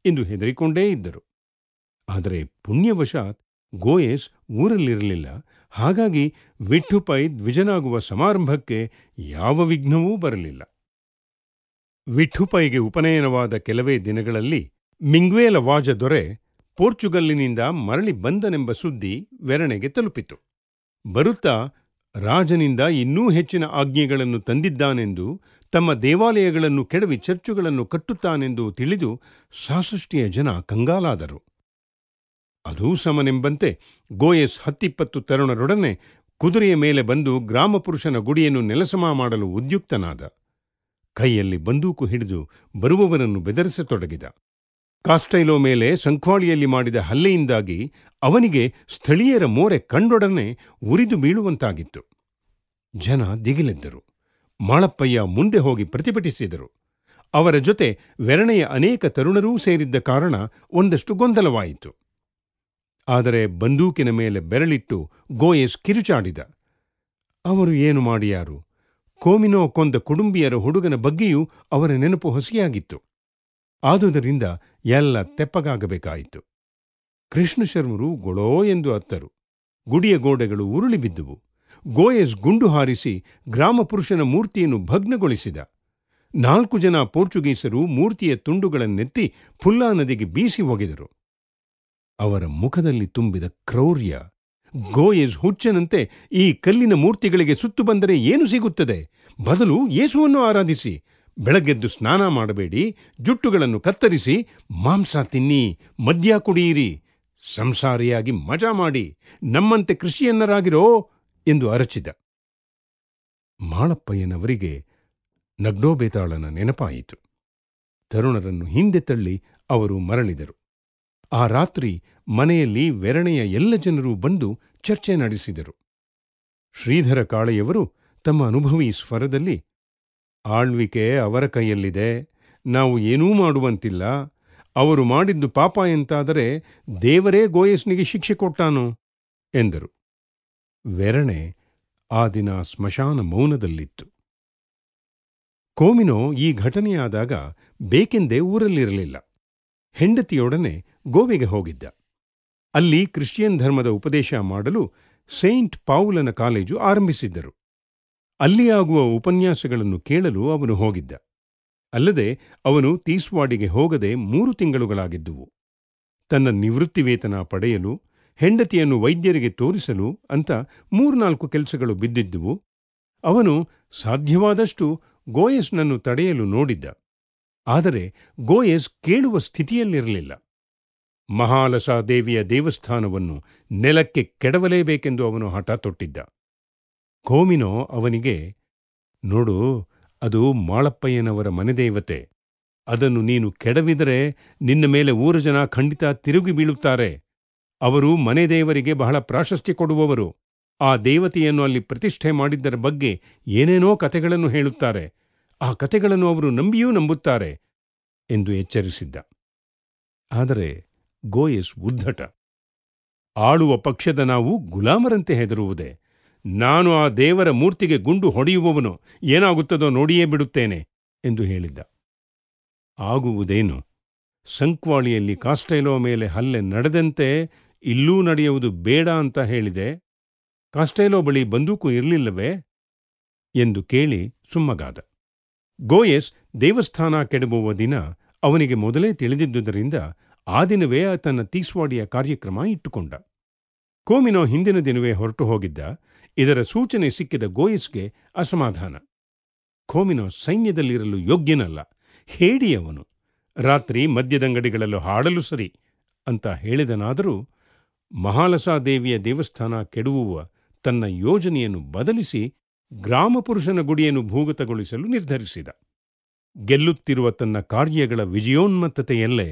ಎಂದು ಹೆದರಿಕೊಂಡೇ ಇದ್ದರು ಆದರೆ ಪುಣ್ಯವಶಾತ್ ಗೋಯಸ್ ಊರಲ್ಲಿರಲಿಲ್ಲ ಹಾಗಾಗಿ ವಿಠುಪೈ ದ್ವಿಜನಾಗುವ ಸಮಾರಂಭಕ್ಕೆ ಯಾವ ವಿಘ್ನವೂ ಬರಲಿಲ್ಲ ವಿಠುಪೈಗೆ ಉಪನಯನವಾದ ಕೆಲವೇ ದಿನಗಳಲ್ಲಿ ಮಿಂಗ್ವೇಲ ವಾಜ ದೊರೆ ಪೋರ್ಚುಗಲ್ಲಿನಿಂದ ಮರಳಿ ಬಂದನೆಂಬ ಸುದ್ದಿ ವೆರಣೆಗೆ ತಲುಪಿತು ಬರುತ್ತಾ ರಾಜನಿಂದ ಇನ್ನೂ ಹೆಚ್ಚಿನ ಆಜ್ಞೆಗಳನ್ನು ತಂದಿದ್ದಾನೆಂದು ತಮ್ಮ ದೇವಾಲಯಗಳನ್ನು ಕೆಡವಿ ಚರ್ಚುಗಳನ್ನು ಕಟ್ಟುತ್ತಾನೆಂದು ತಿಳಿದು ಸಾಸಷ್ಟಿಯ ಜನ ಕಂಗಾಲಾದರು ಅದೂ ಸಮನೆಂಬಂತೆ ಗೋಯಸ್ ಹತ್ತಿಪ್ಪತ್ತು ತರುಣರೊಡನೆ ಕುದುರೆಯ ಮೇಲೆ ಬಂದು ಗ್ರಾಮಪುರುಷನ ಗುಡಿಯನ್ನು ನೆಲಸಮ ಮಾಡಲು ಉದ್ಯುಕ್ತನಾದ ಕೈಯಲ್ಲಿ ಬಂದೂಕು ಹಿಡಿದು ಬರುವವರನ್ನು ಬೆದರಿಸತೊಡಗಿದ ಕಾಸ್ಟೈಲೋ ಮೇಲೆ ಸಂಖ್ವಾಳಿಯಲ್ಲಿ ಮಾಡಿದ ಹಲ್ಲೆಯಿಂದಾಗಿ ಅವನಿಗೆ ಸ್ಥಳೀಯರ ಮೋರೆ ಕಂಡೊಡನೆ ಉರಿದು ಬೀಳುವಂತಾಗಿತ್ತು ಜನ ದಿಗಿಲೆದ್ದರು ಮಾಳಪ್ಪಯ್ಯ ಮುಂದೆ ಹೋಗಿ ಪ್ರತಿಭಟಿಸಿದರು ಅವರ ಜೊತೆ ವೆರಣೆಯ ಅನೇಕ ತರುಣರೂ ಸೇರಿದ್ದ ಕಾರಣ ಒಂದಷ್ಟು ಗೊಂದಲವಾಯಿತು ಆದರೆ ಬಂದೂಕಿನ ಮೇಲೆ ಬೆರಳಿಟ್ಟು ಗೋಯೆಸ್ ಕಿರುಚಾಡಿದ ಅವರು ಏನು ಮಾಡಿಯಾರು ಕೋಮಿನೋ ಕೊಂದ ಕುಡುಂಬಿಯರ ಹುಡುಗನ ಬಗ್ಗೆಯೂ ಅವರ ನೆನಪು ಹಸಿಯಾಗಿತ್ತು ಆದುದರಿಂದ ಎಲ್ಲ ತೆಪ್ಪಗಾಗಬೇಕಾಯಿತು ಕೃಷ್ಣಶರ್ಮರು ಗೊಳೋ ಎಂದು ಅತ್ತರು ಗುಡಿಯ ಗೋಡೆಗಳು ಉರುಳಿ ಬಿದ್ದುವು ಗೋಯಸ್ ಗುಂಡು ಹಾರಿಸಿ ಗ್ರಾಮಪುರುಷನ ಮೂರ್ತಿಯನ್ನು ಭಗ್ನಗೊಳಿಸಿದ ನಾಲ್ಕು ಜನ ಪೋರ್ಚುಗೀಸರು ಮೂರ್ತಿಯ ತುಂಡುಗಳನ್ನೆತ್ತಿ ಫುಲ್ಲಾ ನದಿಗೆ ಬೀಸಿ ಹೋಗಿದರು ಅವರ ಮುಖದಲ್ಲಿ ತುಂಬಿದ ಕ್ರೌರ್ಯ ಗೋಯಸ್ ಹುಚ್ಚನಂತೆ ಈ ಕಲ್ಲಿನ ಮೂರ್ತಿಗಳಿಗೆ ಸುತ್ತು ಬಂದರೆ ಏನು ಸಿಗುತ್ತದೆ ಬದಲು ಯೇಸುವನ್ನು ಆರಾಧಿಸಿ ಬೆಳಗ್ಗೆದ್ದು ಸ್ನಾನ ಮಾಡಬೇಡಿ ಜುಟ್ಟುಗಳನ್ನು ಕತ್ತರಿಸಿ ಮಾಂಸ ತಿನ್ನಿ ಮದ್ಯ ಕುಡಿಯಿರಿ ಸಂಸಾರಿಯಾಗಿ ಮಜಾ ಮಾಡಿ ನಮ್ಮಂತೆ ಕೃಷಿಯನ್ನರಾಗಿರೋ ಎಂದು ಅರಚಿದ ಮಾಳಪ್ಪಯ್ಯನವರಿಗೆ ನಗ್ನೋಬೇತಾಳನ ನೆನಪಾಯಿತು ತರುಣರನ್ನು ಹಿಂದೆ ತಳ್ಳಿ ಅವರು ಮರಳಿದರು ಆ ರಾತ್ರಿ ಮನೆಯಲ್ಲಿ ವೆರಣೆಯ ಎಲ್ಲ ಜನರೂ ಬಂದು ಚರ್ಚೆ ನಡೆಸಿದರು ಶ್ರೀಧರ ಕಾಳೆಯವರು ತಮ್ಮ ಅನುಭವಿ ಸ್ವರದಲ್ಲಿ ಆಳ್ವಿಕೆ ಅವರ ಕೈಯಲ್ಲಿದೆ ನಾವು ಏನೂ ಮಾಡುವಂತಿಲ್ಲ ಅವರು ಮಾಡಿದ್ದು ಪಾಪ ಎಂತಾದರೆ ದೇವರೇ ಗೋಯಸ್ನಿಗೆ ಶಿಕ್ಷೆ ಕೊಟ್ಟಾನು ಎಂದರು ವೆರಣೆ ಆ ದಿನ ಸ್ಮಶಾನ ಮೌನದಲ್ಲಿತ್ತು ಕೋಮಿನೋ ಈ ಘಟನೆಯಾದಾಗ ಬೇಕೆಂದೇ ಊರಲ್ಲಿರಲಿಲ್ಲ ಹೆಂಡತಿಯೊಡನೆ ಗೋವೆಗೆ ಹೋಗಿದ್ದ ಅಲ್ಲಿ ಕ್ರಿಶ್ಚಿಯನ್ ಧರ್ಮದ ಉಪದೇಶ ಮಾಡಲು ಸೇಂಟ್ ಪಾವುಲನ ಕಾಲೇಜು ಆರಂಭಿಸಿದ್ದರು ಅಲ್ಲಿಯಾಗುವ ಉಪನ್ಯಾಸಗಳನ್ನು ಕೇಳಲು ಅವನು ಹೋಗಿದ್ದ ಅಲ್ಲದೆ ಅವನು ತೀಸ್ವಾಡಿಗೆ ಹೋಗದೆ ಮೂರು ತಿಂಗಳುಗಳಾಗಿದ್ದುವು ತನ್ನ ನಿವೃತ್ತಿ ವೇತನ ಪಡೆಯಲು ಹೆಂಡತಿಯನ್ನು ವೈದ್ಯರಿಗೆ ತೋರಿಸಲು ಅಂತ ಮೂರ್ನಾಲ್ಕು ಕೆಲಸಗಳು ಬಿದ್ದಿದ್ದುವು ಅವನು ಸಾಧ್ಯವಾದಷ್ಟು ಗೋಯಸ್ನನ್ನು ತಡೆಯಲು ನೋಡಿದ್ದ ಆದರೆ ಗೋಯಸ್ ಕೇಳುವ ಸ್ಥಿತಿಯಲ್ಲಿರಲಿಲ್ಲ ಮಹಾಲಸಾ ದೇವಿಯ ದೇವಸ್ಥಾನವನ್ನು ನೆಲಕ್ಕೆ ಕೆಡವಲೇಬೇಕೆಂದು ಅವನು ಹಠ ತೊಟ್ಟಿದ್ದ ಗೋಮಿನೋ ಅವನಿಗೆ ನೋಡು ಅದು ಮಾಳಪ್ಪಯ್ಯನವರ ಮನೆದೇವತೆ ಅದನ್ನು ನೀನು ಕೆಡವಿದರೆ ನಿನ್ನ ಮೇಲೆ ಊರು ಜನ ಖಂಡಿತ ತಿರುಗಿ ಬೀಳುತ್ತಾರೆ ಅವರು ಮನೆದೇವರಿಗೆ ಬಹಳ ಪ್ರಾಶಸ್ತ್ಯ ಕೊಡುವವರು ಆ ದೇವತೆಯನ್ನು ಅಲ್ಲಿ ಪ್ರತಿಷ್ಠೆ ಮಾಡಿದ್ದರ ಬಗ್ಗೆ ಏನೇನೋ ಕಥೆಗಳನ್ನು ಹೇಳುತ್ತಾರೆ ಆ ಕಥೆಗಳನ್ನು ಅವರು ನಂಬಿಯೂ ನಂಬುತ್ತಾರೆ ಎಂದು ಎಚ್ಚರಿಸಿದ್ದ ಆದರೆ ಗೋಯಸ್ ಉದ್ಧಟ ಆಳುವ ಪಕ್ಷದ ನಾವು ಗುಲಾಮರಂತೆ ಹೆದರುವುದೇ ನಾನು ಆ ದೇವರ ಮೂರ್ತಿಗೆ ಗುಂಡು ಹೊಡೆಯುವವನು ಏನಾಗುತ್ತದೋ ನೋಡಿಯೇ ಬಿಡುತ್ತೇನೆ ಎಂದು ಹೇಳಿದ್ದ ಆಗುವುದೇನು ಸಂಕ್ವಾಳಿಯಲ್ಲಿ ಕಾಸ್ಟೈಲೋ ಮೇಲೆ ಹಲ್ಲೆ ನಡೆದಂತೆ ಇಲ್ಲೂ ನಡೆಯುವುದು ಬೇಡ ಅಂತ ಹೇಳಿದೆ ಕಾಸ್ಟೈಲೋ ಬಳಿ ಬಂದೂಕು ಇರಲಿಲ್ಲವೇ ಎಂದು ಕೇಳಿ ಸುಮ್ಮಗಾದ ಗೋಯೆಸ್ ದೇವಸ್ಥಾನ ಕೆಡಬುವ ದಿನ ಅವನಿಗೆ ಮೊದಲೇ ತಿಳಿದಿದ್ದುದರಿಂದ ಆ ದಿನವೇ ತನ್ನ ತೀಸ್ವಾಡಿಯ ಕಾರ್ಯಕ್ರಮ ಇಟ್ಟುಕೊಂಡ ಕೋಮಿನೋ ಹಿಂದಿನ ದಿನವೇ ಹೊರಟು ಹೋಗಿದ್ದ ಇದರ ಸೂಚನೆ ಸಿಕ್ಕಿದ ಗೋಯಿಸ್ಗೆ ಅಸಮಾಧಾನ ಖೋಮಿನೋ ಸೈನ್ಯದಲ್ಲಿರಲು ಯೋಗ್ಯನಲ್ಲ ಹೇಡಿಯವನು ರಾತ್ರಿ ಮದ್ಯದಂಗಡಿಗಳಲ್ಲೂ ಹಾಡಲು ಸರಿ ಅಂತ ಹೇಳಿದನಾದರೂ ಮಹಾಲಸಾದೇವಿಯ ದೇವಸ್ಥಾನ ಕೆಡುವುವ ತನ್ನ ಯೋಜನೆಯನ್ನು ಬದಲಿಸಿ ಗ್ರಾಮಪುರುಷನ ಗುಡಿಯನ್ನು ಭೂಗತಗೊಳಿಸಲು ನಿರ್ಧರಿಸಿದ ಗೆಲ್ಲುತ್ತಿರುವ ತನ್ನ ಕಾರ್ಯಗಳ ವಿಜಯೋನ್ಮತ್ತತೆಯಲ್ಲೇ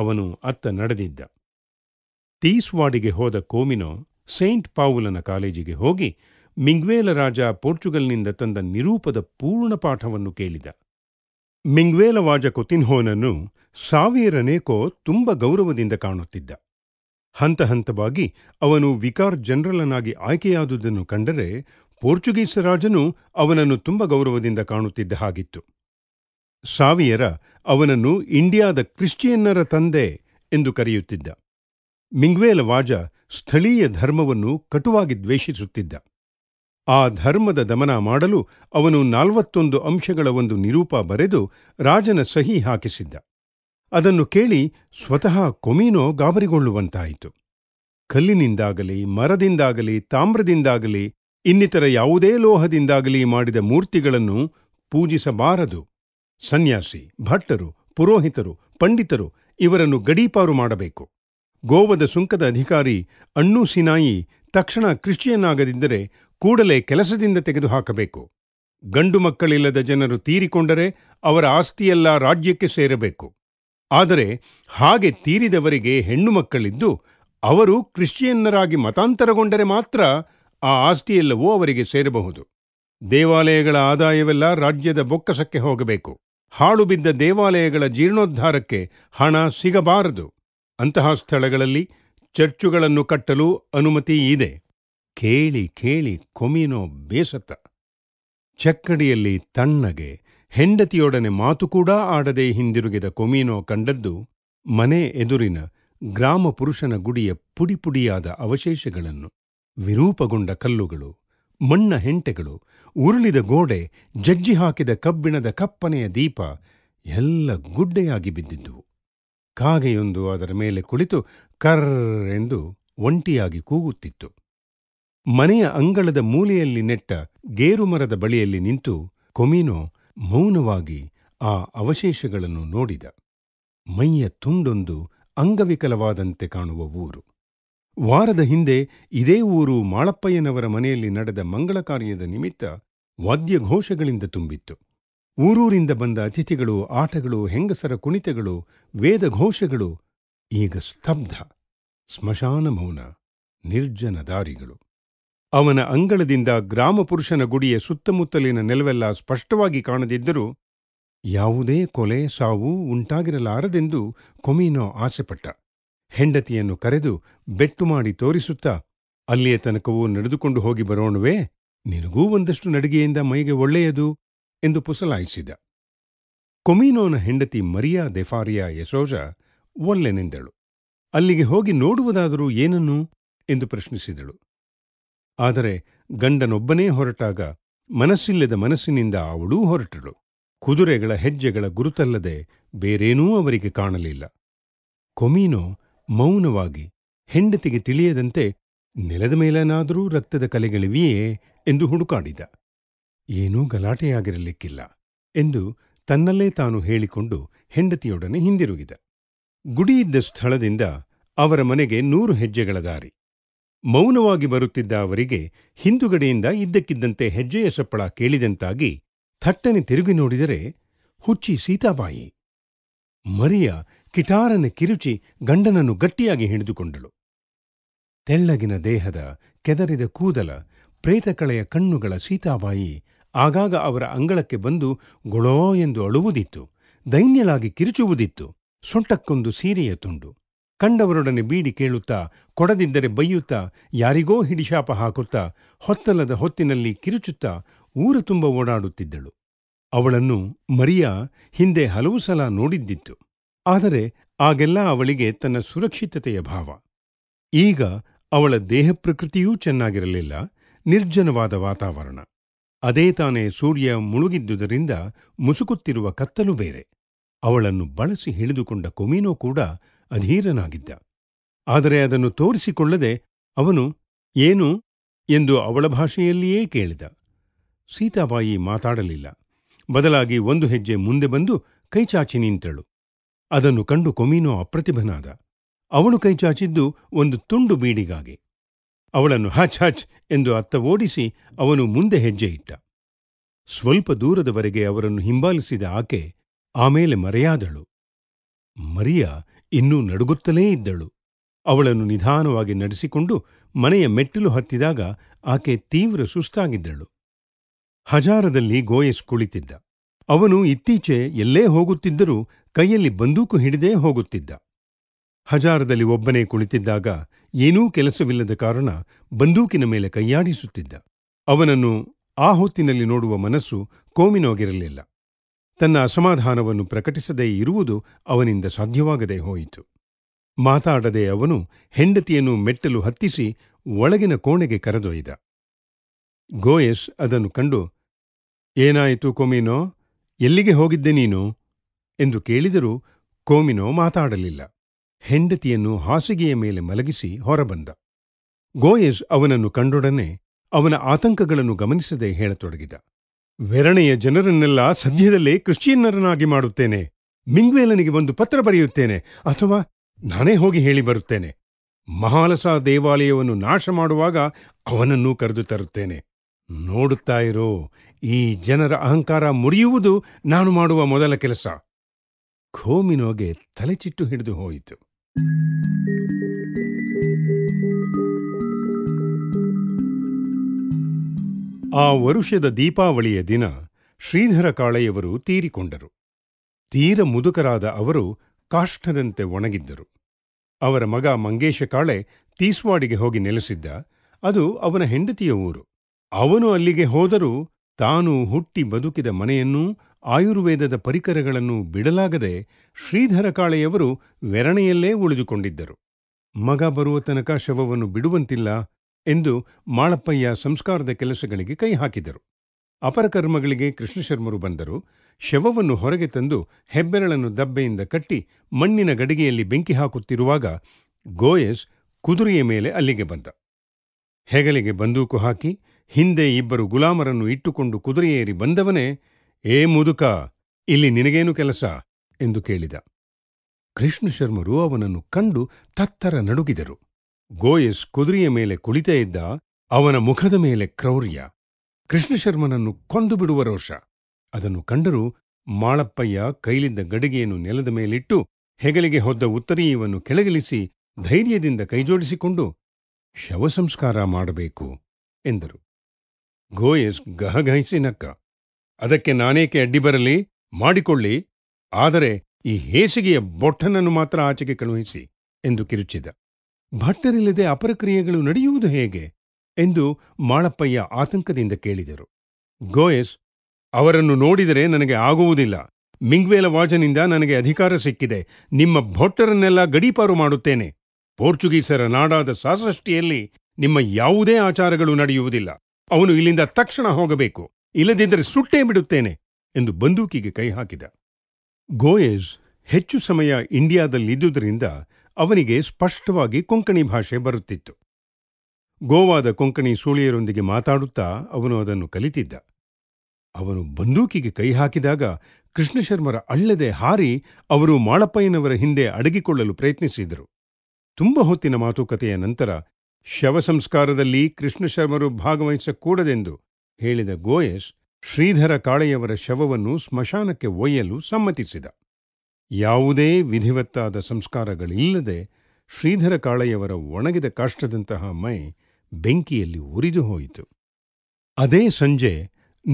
ಅವನು ಅತ್ತ ನಡೆದಿದ್ದ ತೀಸ್ವಾಡಿಗೆ ಹೋದ ಕೋಮಿನೋ ಸೇಂಟ್ ಪಾವುಲನ ಕಾಲೇಜಿಗೆ ಹೋಗಿ ಮಿಂಗ್ವೇಲ ರಾಜ ಪೋರ್ಚುಗಲ್ನಿಂದ ತಂದ ನಿರೂಪದ ಪೂರ್ಣ ಪಾಠವನ್ನು ಕೇಳಿದ ಮಿಂಗ್ವೇಲವಾಜ ಕೊತಿನ್ಹೋನನ್ನು ಸಾವಿರನೇಕೋ ತುಂಬ ಗೌರವದಿಂದ ಕಾಣುತ್ತಿದ್ದ ಹಂತ ಹಂತವಾಗಿ ಅವನು ವಿಕಾರ್ ಜನರಲನಾಗಿ ಆಯ್ಕೆಯಾದುದನ್ನು ಕಂಡರೆ ಪೋರ್ಚುಗೀಸ್ ರಾಜನು ಅವನನ್ನು ತುಂಬ ಗೌರವದಿಂದ ಕಾಣುತ್ತಿದ್ದ ಹಾಗಿತ್ತು ಸಾವಿಯರ ಅವನನ್ನು ಇಂಡಿಯಾದ ಕ್ರಿಶ್ಚಿಯನ್ನರ ತಂದೆ ಎಂದು ಕರೆಯುತ್ತಿದ್ದ ಮಿಂಗ್ವೇಲ ವಾಜ ಸ್ಥಳೀಯ ಧರ್ಮವನ್ನು ಕಟುವಾಗಿ ದ್ವೇಷಿಸುತ್ತಿದ್ದ ಆ ಧರ್ಮದ ದಮನ ಮಾಡಲು ಅವನು ನಾಲ್ವತ್ತೊಂದು ಅಂಶಗಳ ಒಂದು ನಿರೂಪ ಬರೆದು ರಾಜನ ಸಹಿ ಹಾಕಿಸಿದ್ದ ಅದನ್ನು ಕೇಳಿ ಸ್ವತಃ ಕೊಮೀನೋ ಗಾಬರಿಗೊಳ್ಳುವಂತಾಯಿತು ಕಲ್ಲಿನಿಂದಾಗಲಿ ಮರದಿಂದಾಗಲಿ ತಾಮ್ರದಿಂದಾಗಲಿ ಇನ್ನಿತರ ಯಾವುದೇ ಲೋಹದಿಂದಾಗಲಿ ಮಾಡಿದ ಮೂರ್ತಿಗಳನ್ನು ಪೂಜಿಸಬಾರದು ಸನ್ಯಾಸಿ ಭಟ್ಟರು ಪುರೋಹಿತರು ಪಂಡಿತರು ಇವರನ್ನು ಗಡೀಪಾರು ಮಾಡಬೇಕು ಗೋವದ ಸುಂಕದ ಅಧಿಕಾರಿ ಅಣ್ಣು ಸಿನಾಯಿ ತಕ್ಷಣ ಕ್ರಿಶ್ಚಿಯನ್ ಆಗದಿದ್ದರೆ ಕೂಡಲೇ ಕೆಲಸದಿಂದ ತೆಗೆದುಹಾಕಬೇಕು ಗಂಡು ಮಕ್ಕಳಿಲ್ಲದ ಜನರು ತೀರಿಕೊಂಡರೆ ಅವರ ಆಸ್ತಿಯೆಲ್ಲ ರಾಜ್ಯಕ್ಕೆ ಸೇರಬೇಕು ಆದರೆ ಹಾಗೆ ತೀರಿದವರಿಗೆ ಹೆಣ್ಣು ಮಕ್ಕಳಿದ್ದು ಅವರು ಕ್ರಿಶ್ಚಿಯನ್ನರಾಗಿ ಮತಾಂತರಗೊಂಡರೆ ಮಾತ್ರ ಆ ಆಸ್ತಿಯೆಲ್ಲವೂ ಅವರಿಗೆ ಸೇರಬಹುದು ದೇವಾಲಯಗಳ ಆದಾಯವೆಲ್ಲ ರಾಜ್ಯದ ಬೊಕ್ಕಸಕ್ಕೆ ಹೋಗಬೇಕು ಹಾಳುಬಿದ್ದ ದೇವಾಲಯಗಳ ಜೀರ್ಣೋದ್ಧಾರಕ್ಕೆ ಹಣ ಸಿಗಬಾರದು ಅಂತಹ ಸ್ಥಳಗಳಲ್ಲಿ ಚರ್ಚುಗಳನ್ನು ಕಟ್ಟಲು ಅನುಮತಿ ಇದೆ ಕೇಳಿ ಕೇಳಿ ಕೊಮಿನೋ ಬೇಸತ್ತ ಚಕ್ಕಡಿಯಲ್ಲಿ ತಣ್ಣಗೆ ಹೆಂಡತಿಯೊಡನೆ ಮಾತು ಕೂಡ ಆಡದೆ ಹಿಂದಿರುಗಿದ ಕೊಮಿನೋ ಕಂಡದ್ದು ಮನೆ ಎದುರಿನ ಗ್ರಾಮ ಪುರುಷನ ಗುಡಿಯ ಪುಡಿಪುಡಿಯಾದ ಅವಶೇಷಗಳನ್ನು ವಿರೂಪಗೊಂಡ ಕಲ್ಲುಗಳು ಮಣ್ಣ ಹೆಂಟೆಗಳು ಉರುಳಿದ ಗೋಡೆ ಜಜ್ಜಿ ಹಾಕಿದ ಕಬ್ಬಿಣದ ಕಪ್ಪನೆಯ ದೀಪ ಎಲ್ಲ ಗುಡ್ಡೆಯಾಗಿ ಬಿದ್ದಿದ್ದುವು ಕಾಗೆಯೊಂದು ಅದರ ಮೇಲೆ ಕುಳಿತು ಕರ್ ಎಂದು ಒಂಟಿಯಾಗಿ ಕೂಗುತ್ತಿತ್ತು ಮನೆಯ ಅಂಗಳದ ಮೂಲೆಯಲ್ಲಿ ನೆಟ್ಟ ಗೇರುಮರದ ಬಳಿಯಲ್ಲಿ ನಿಂತು ಕೊಮಿನೋ ಮೌನವಾಗಿ ಆ ಅವಶೇಷಗಳನ್ನು ನೋಡಿದ ಮೈಯ ತುಂಡೊಂದು ಅಂಗವಿಕಲವಾದಂತೆ ಕಾಣುವ ಊರು ವಾರದ ಹಿಂದೆ ಇದೇ ಊರು ಮಾಳಪ್ಪಯ್ಯನವರ ಮನೆಯಲ್ಲಿ ನಡೆದ ಮಂಗಳ ಕಾರ್ಯದ ನಿಮಿತ್ತ ವಾದ್ಯಘೋಷಗಳಿಂದ ತುಂಬಿತ್ತು ಊರೂರಿಂದ ಬಂದ ಅತಿಥಿಗಳು ಆಟಗಳು ಹೆಂಗಸರ ಕುಣಿತಗಳು ವೇದ ಘೋಷಗಳು ಈಗ ಸ್ತಬ್ಧ ಸ್ಮಶಾನ ಮೌನ ನಿರ್ಜನ ದಾರಿಗಳು ಅವನ ಅಂಗಳದಿಂದ ಗ್ರಾಮಪುರುಷನ ಗುಡಿಯ ಸುತ್ತಮುತ್ತಲಿನ ನೆಲವೆಲ್ಲ ಸ್ಪಷ್ಟವಾಗಿ ಕಾಣದಿದ್ದರೂ ಯಾವುದೇ ಕೊಲೆ ಸಾವು ಉಂಟಾಗಿರಲಾರದೆಂದು ಕೊಮಿನೋ ಆಸೆಪಟ್ಟ ಹೆಂಡತಿಯನ್ನು ಕರೆದು ಬೆಟ್ಟು ಮಾಡಿ ತೋರಿಸುತ್ತಾ ಅಲ್ಲಿಯ ತನಕವೂ ನಡೆದುಕೊಂಡು ಹೋಗಿ ಬರೋಣವೇ ನಿನಗೂ ಒಂದಷ್ಟು ನಡಿಗೆಯಿಂದ ಮೈಗೆ ಒಳ್ಳೆಯದು ಎಂದು ಪುಸಲಾಯಿಸಿದ ಕೊಮಿನೋನ ಹೆಂಡತಿ ಮರಿಯಾ ದೆಫಾರಿಯಾ ಯಶೋಜ ಒಲ್ಲೆನೆಂದಳು ಅಲ್ಲಿಗೆ ಹೋಗಿ ನೋಡುವುದಾದರೂ ಏನನ್ನು ಎಂದು ಪ್ರಶ್ನಿಸಿದಳು ಆದರೆ ಗಂಡನೊಬ್ಬನೇ ಹೊರಟಾಗ ಮನಸ್ಸಿಲ್ಲದ ಮನಸ್ಸಿನಿಂದ ಅವಳೂ ಹೊರಟಳು ಕುದುರೆಗಳ ಹೆಜ್ಜೆಗಳ ಗುರುತಲ್ಲದೆ ಬೇರೇನೂ ಅವರಿಗೆ ಕಾಣಲಿಲ್ಲ ಕೊಮೀನೋ ಮೌನವಾಗಿ ಹೆಂಡತಿಗೆ ತಿಳಿಯದಂತೆ ನೆಲದ ಮೇಲನಾದರೂ ರಕ್ತದ ಕಲೆಗಳಿವೆಯೇ ಎಂದು ಹುಡುಕಾಡಿದ ಏನೂ ಗಲಾಟೆಯಾಗಿರಲಿಕ್ಕಿಲ್ಲ ಎಂದು ತನ್ನಲ್ಲೇ ತಾನು ಹೇಳಿಕೊಂಡು ಹೆಂಡತಿಯೊಡನೆ ಹಿಂದಿರುಗಿದ ಗುಡಿಯಿದ್ದ ಸ್ಥಳದಿಂದ ಅವರ ಮನೆಗೆ ನೂರು ಹೆಜ್ಜೆಗಳ ದಾರಿ ಮೌನವಾಗಿ ಬರುತ್ತಿದ್ದ ಅವರಿಗೆ ಹಿಂದುಗಡೆಯಿಂದ ಇದ್ದಕ್ಕಿದ್ದಂತೆ ಹೆಜ್ಜೆಯ ಸಪ್ಪಳ ಕೇಳಿದಂತಾಗಿ ಥಟ್ಟನೆ ತಿರುಗಿ ನೋಡಿದರೆ ಹುಚ್ಚಿ ಸೀತಾಬಾಯಿ ಮರಿಯ ಕಿಟಾರನ ಕಿರುಚಿ ಗಂಡನನ್ನು ಗಟ್ಟಿಯಾಗಿ ಹಿಡಿದುಕೊಂಡಳು ತೆಳ್ಳಗಿನ ದೇಹದ ಕೆದರಿದ ಕೂದಲ ಪ್ರೇತಕಳೆಯ ಕಣ್ಣುಗಳ ಸೀತಾಬಾಯಿ ಆಗಾಗ ಅವರ ಅಂಗಳಕ್ಕೆ ಬಂದು ಗೊಳೋ ಎಂದು ಅಳುವುದಿತ್ತು ದೈನ್ಯಲಾಗಿ ಕಿರುಚುವುದಿತ್ತು ಸೊಂಟಕ್ಕೊಂದು ಸೀರೆಯ ತುಂಡು ಕಂಡವರೊಡನೆ ಬೀಡಿ ಕೇಳುತ್ತಾ ಕೊಡದಿದ್ದರೆ ಬೈಯುತ್ತಾ ಯಾರಿಗೋ ಹಿಡಿಶಾಪ ಹಾಕುತ್ತಾ ಹೊತ್ತಲದ ಹೊತ್ತಿನಲ್ಲಿ ಕಿರುಚುತ್ತಾ ಊರು ತುಂಬ ಓಡಾಡುತ್ತಿದ್ದಳು ಅವಳನ್ನು ಮರಿಯಾ ಹಿಂದೆ ಹಲವು ಸಲ ನೋಡಿದ್ದಿತ್ತು ಆದರೆ ಆಗೆಲ್ಲ ಅವಳಿಗೆ ತನ್ನ ಸುರಕ್ಷಿತತೆಯ ಭಾವ ಈಗ ಅವಳ ದೇಹ ಪ್ರಕೃತಿಯೂ ಚೆನ್ನಾಗಿರಲಿಲ್ಲ ನಿರ್ಜನವಾದ ವಾತಾವರಣ ಅದೇ ತಾನೇ ಸೂರ್ಯ ಮುಳುಗಿದ್ದುದರಿಂದ ಮುಸುಕುತ್ತಿರುವ ಕತ್ತಲು ಬೇರೆ ಅವಳನ್ನು ಬಳಸಿ ಹಿಡಿದುಕೊಂಡ ಕೊಮಿನೋ ಕೂಡ ಅಧೀರನಾಗಿದ್ದ ಆದರೆ ಅದನ್ನು ತೋರಿಸಿಕೊಳ್ಳದೆ ಅವನು ಏನು ಎಂದು ಅವಳ ಭಾಷೆಯಲ್ಲಿಯೇ ಕೇಳಿದ ಸೀತಾಬಾಯಿ ಮಾತಾಡಲಿಲ್ಲ ಬದಲಾಗಿ ಒಂದು ಹೆಜ್ಜೆ ಮುಂದೆ ಬಂದು ಕೈಚಾಚಿ ನಿಂತಳು ಅದನ್ನು ಕಂಡು ಕೊಮಿನೋ ಅಪ್ರತಿಭನಾದ ಅವಳು ಕೈಚಾಚಿದ್ದು ಒಂದು ತುಂಡು ಬೀಡಿಗಾಗಿ ಅವಳನ್ನು ಹಚ್ ಹಚ್ ಎಂದು ಅತ್ತ ಓಡಿಸಿ ಅವನು ಮುಂದೆ ಹೆಜ್ಜೆ ಇಟ್ಟ ಸ್ವಲ್ಪ ದೂರದವರೆಗೆ ಅವರನ್ನು ಹಿಂಬಾಲಿಸಿದ ಆಕೆ ಆಮೇಲೆ ಮರೆಯಾದಳು ಮರಿಯ ಇನ್ನೂ ನಡುಗುತ್ತಲೇ ಇದ್ದಳು ಅವಳನ್ನು ನಿಧಾನವಾಗಿ ನಡೆಸಿಕೊಂಡು ಮನೆಯ ಮೆಟ್ಟಿಲು ಹತ್ತಿದಾಗ ಆಕೆ ತೀವ್ರ ಸುಸ್ತಾಗಿದ್ದಳು ಹಜಾರದಲ್ಲಿ ಗೋಯಸ್ ಕುಳಿತಿದ್ದ ಅವನು ಇತ್ತೀಚೆ ಎಲ್ಲೇ ಹೋಗುತ್ತಿದ್ದರೂ ಕೈಯಲ್ಲಿ ಬಂದೂಕು ಹಿಡಿದೇ ಹೋಗುತ್ತಿದ್ದ ಹಜಾರದಲ್ಲಿ ಒಬ್ಬನೇ ಕುಳಿತಿದ್ದಾಗ ಏನೂ ಕೆಲಸವಿಲ್ಲದ ಕಾರಣ ಬಂದೂಕಿನ ಮೇಲೆ ಕೈಯಾಡಿಸುತ್ತಿದ್ದ ಅವನನ್ನು ಆ ಹೊತ್ತಿನಲ್ಲಿ ನೋಡುವ ಮನಸ್ಸು ಕೋಮಿನೋಗಿರಲಿಲ್ಲ ತನ್ನ ಅಸಮಾಧಾನವನ್ನು ಪ್ರಕಟಿಸದೇ ಇರುವುದು ಅವನಿಂದ ಸಾಧ್ಯವಾಗದೆ ಹೋಯಿತು ಮಾತಾಡದೆ ಅವನು ಹೆಂಡತಿಯನ್ನು ಮೆಟ್ಟಲು ಹತ್ತಿಸಿ ಒಳಗಿನ ಕೋಣೆಗೆ ಕರೆದೊಯ್ದ ಗೋಯಸ್ ಅದನ್ನು ಕಂಡು ಏನಾಯಿತು ಕೋಮಿನೋ ಎಲ್ಲಿಗೆ ಹೋಗಿದ್ದೆ ನೀನು ಎಂದು ಕೇಳಿದರೂ ಕೋಮಿನೋ ಮಾತಾಡಲಿಲ್ಲ ಹೆಂಡತಿಯನ್ನು ಹಾಸಿಗೆಯ ಮೇಲೆ ಮಲಗಿಸಿ ಹೊರಬಂದ ಗೋಯಸ್ ಅವನನ್ನು ಕಂಡೊಡನೆ ಅವನ ಆತಂಕಗಳನ್ನು ಗಮನಿಸದೆ ಹೇಳತೊಡಗಿದ ವೆರಣೆಯ ಜನರನ್ನೆಲ್ಲ ಸದ್ಯದಲ್ಲೇ ಕ್ರಿಶ್ಚಿಯನ್ನರನ್ನಾಗಿ ಮಾಡುತ್ತೇನೆ ಮಿಂಗ್ವೇಲನಿಗೆ ಒಂದು ಪತ್ರ ಬರೆಯುತ್ತೇನೆ ಅಥವಾ ನಾನೇ ಹೋಗಿ ಹೇಳಿ ಬರುತ್ತೇನೆ ಮಹಾಲಸ ದೇವಾಲಯವನ್ನು ನಾಶ ಮಾಡುವಾಗ ಅವನನ್ನೂ ಕರೆದು ತರುತ್ತೇನೆ ನೋಡುತ್ತಾ ಇರೋ ಈ ಜನರ ಅಹಂಕಾರ ಮುರಿಯುವುದು ನಾನು ಮಾಡುವ ಮೊದಲ ಕೆಲಸ ಖೋಮಿನೋಗೆ ತಲೆಚಿಟ್ಟು ಹಿಡಿದು ಹೋಯಿತು ಆ ವರುಷದ ದೀಪಾವಳಿಯ ದಿನ ಶ್ರೀಧರ ಕಾಳೆಯವರು ತೀರಿಕೊಂಡರು ತೀರ ಮುದುಕರಾದ ಅವರು ಕಾಷ್ಠದಂತೆ ಒಣಗಿದ್ದರು ಅವರ ಮಗ ಮಂಗೇಶ ಕಾಳೆ ತೀಸ್ವಾಡಿಗೆ ಹೋಗಿ ನೆಲೆಸಿದ್ದ ಅದು ಅವನ ಹೆಂಡತಿಯ ಊರು ಅವನು ಅಲ್ಲಿಗೆ ಹೋದರೂ ತಾನು ಹುಟ್ಟಿ ಬದುಕಿದ ಮನೆಯನ್ನೂ ಆಯುರ್ವೇದದ ಪರಿಕರಗಳನ್ನು ಬಿಡಲಾಗದೆ ಶ್ರೀಧರ ಕಾಳೆಯವರು ವೆರಣೆಯಲ್ಲೇ ಉಳಿದುಕೊಂಡಿದ್ದರು ಮಗ ಬರುವ ತನಕ ಶವವನ್ನು ಬಿಡುವಂತಿಲ್ಲ ಎಂದು ಮಾಳಪ್ಪಯ್ಯ ಸಂಸ್ಕಾರದ ಕೆಲಸಗಳಿಗೆ ಕೈ ಹಾಕಿದರು ಅಪರಕರ್ಮಗಳಿಗೆ ಕೃಷ್ಣಶರ್ಮರು ಬಂದರು ಶವವನ್ನು ಹೊರಗೆ ತಂದು ಹೆಬ್ಬೆರಳನ್ನು ದಬ್ಬೆಯಿಂದ ಕಟ್ಟಿ ಮಣ್ಣಿನ ಗಡಿಗೆಯಲ್ಲಿ ಬೆಂಕಿ ಹಾಕುತ್ತಿರುವಾಗ ಗೋಯಸ್ ಕುದುರೆಯ ಮೇಲೆ ಅಲ್ಲಿಗೆ ಬಂದ ಹೆಗಲಿಗೆ ಬಂದೂಕು ಹಾಕಿ ಹಿಂದೆ ಇಬ್ಬರು ಗುಲಾಮರನ್ನು ಇಟ್ಟುಕೊಂಡು ಕುದುರೆಯೇರಿ ಬಂದವನೇ ಏ ಮುದುಕ ಇಲ್ಲಿ ನಿನಗೇನು ಕೆಲಸ ಎಂದು ಕೇಳಿದ ಕೃಷ್ಣ ಶರ್ಮರು ಅವನನ್ನು ಕಂಡು ತತ್ತರ ನಡುಗಿದರು ಗೋಯಸ್ ಕುದುರೆಯ ಮೇಲೆ ಕುಳಿತೇ ಇದ್ದ ಅವನ ಮುಖದ ಮೇಲೆ ಕ್ರೌರ್ಯ ಕೃಷ್ಣಶರ್ಮನನ್ನು ಕೊಂದು ಬಿಡುವ ರೋಷ ಅದನ್ನು ಕಂಡರೂ ಮಾಳಪ್ಪಯ್ಯ ಕೈಲಿದ್ದ ಗಡಿಗೆಯನ್ನು ನೆಲದ ಮೇಲಿಟ್ಟು ಹೆಗಲಿಗೆ ಹೊದ್ದ ಉತ್ತರೀಯವನ್ನು ಕೆಳಗಿಳಿಸಿ ಧೈರ್ಯದಿಂದ ಕೈಜೋಡಿಸಿಕೊಂಡು ಶವಸಂಸ್ಕಾರ ಮಾಡಬೇಕು ಎಂದರು ಗೋಯಸ್ ಗಹಗಹಿಸಿ ನಕ್ಕ ಅದಕ್ಕೆ ನಾನೇಕೆ ಅಡ್ಡಿ ಬರಲಿ ಮಾಡಿಕೊಳ್ಳಿ ಆದರೆ ಈ ಹೇಸಿಗೆಯ ಬೊಟ್ಟನನ್ನು ಮಾತ್ರ ಆಚೆಗೆ ಕಳುಹಿಸಿ ಎಂದು ಕಿರುಚಿದ ಭಟ್ಟರಿಲ್ಲದೆ ಅಪರಕ್ರಿಯೆಗಳು ನಡೆಯುವುದು ಹೇಗೆ ಎಂದು ಮಾಳಪ್ಪಯ್ಯ ಆತಂಕದಿಂದ ಕೇಳಿದರು ಗೋಯಸ್ ಅವರನ್ನು ನೋಡಿದರೆ ನನಗೆ ಆಗುವುದಿಲ್ಲ ಮಿಂಗ್ವೇಲ ವಾಜನಿಂದ ನನಗೆ ಅಧಿಕಾರ ಸಿಕ್ಕಿದೆ ನಿಮ್ಮ ಭೊಟ್ಟರನ್ನೆಲ್ಲ ಗಡೀಪಾರು ಮಾಡುತ್ತೇನೆ ಪೋರ್ಚುಗೀಸರ ನಾಡಾದ ಸಾಸಷ್ಟಿಯಲ್ಲಿ ನಿಮ್ಮ ಯಾವುದೇ ಆಚಾರಗಳು ನಡೆಯುವುದಿಲ್ಲ ಅವನು ಇಲ್ಲಿಂದ ತಕ್ಷಣ ಹೋಗಬೇಕು ಇಲ್ಲದಿದ್ದರೆ ಸುಟ್ಟೇ ಬಿಡುತ್ತೇನೆ ಎಂದು ಬಂದೂಕಿಗೆ ಕೈ ಹಾಕಿದ ಗೋಯೇಜ್ ಹೆಚ್ಚು ಸಮಯ ಇಂಡಿಯಾದಲ್ಲಿದ್ದುದರಿಂದ ಅವನಿಗೆ ಸ್ಪಷ್ಟವಾಗಿ ಕೊಂಕಣಿ ಭಾಷೆ ಬರುತ್ತಿತ್ತು ಗೋವಾದ ಕೊಂಕಣಿ ಸೂಳಿಯರೊಂದಿಗೆ ಮಾತಾಡುತ್ತಾ ಅವನು ಅದನ್ನು ಕಲಿತಿದ್ದ ಅವನು ಬಂದೂಕಿಗೆ ಕೈ ಹಾಕಿದಾಗ ಕೃಷ್ಣಶರ್ಮರ ಅಳ್ಳದೆ ಹಾರಿ ಅವರು ಮಾಳಪ್ಪಯ್ಯನವರ ಹಿಂದೆ ಅಡಗಿಕೊಳ್ಳಲು ಪ್ರಯತ್ನಿಸಿದರು ತುಂಬ ಹೊತ್ತಿನ ಮಾತುಕತೆಯ ನಂತರ ಶವ ಸಂಸ್ಕಾರದಲ್ಲಿ ಕೃಷ್ಣಶರ್ಮರು ಭಾಗವಹಿಸಕೂಡದೆಂದು ಹೇಳಿದ ಗೋಯಸ್ ಶ್ರೀಧರ ಕಾಳೆಯವರ ಶವವನ್ನು ಸ್ಮಶಾನಕ್ಕೆ ಒಯ್ಯಲು ಸಮ್ಮತಿಸಿದ ಯಾವುದೇ ವಿಧಿವತ್ತಾದ ಸಂಸ್ಕಾರಗಳಿಲ್ಲದೆ ಶ್ರೀಧರ ಕಾಳೆಯವರ ಒಣಗಿದ ಕಾಷ್ಟದಂತಹ ಮೈ ಬೆಂಕಿಯಲ್ಲಿ ಉರಿದು ಹೋಯಿತು ಅದೇ ಸಂಜೆ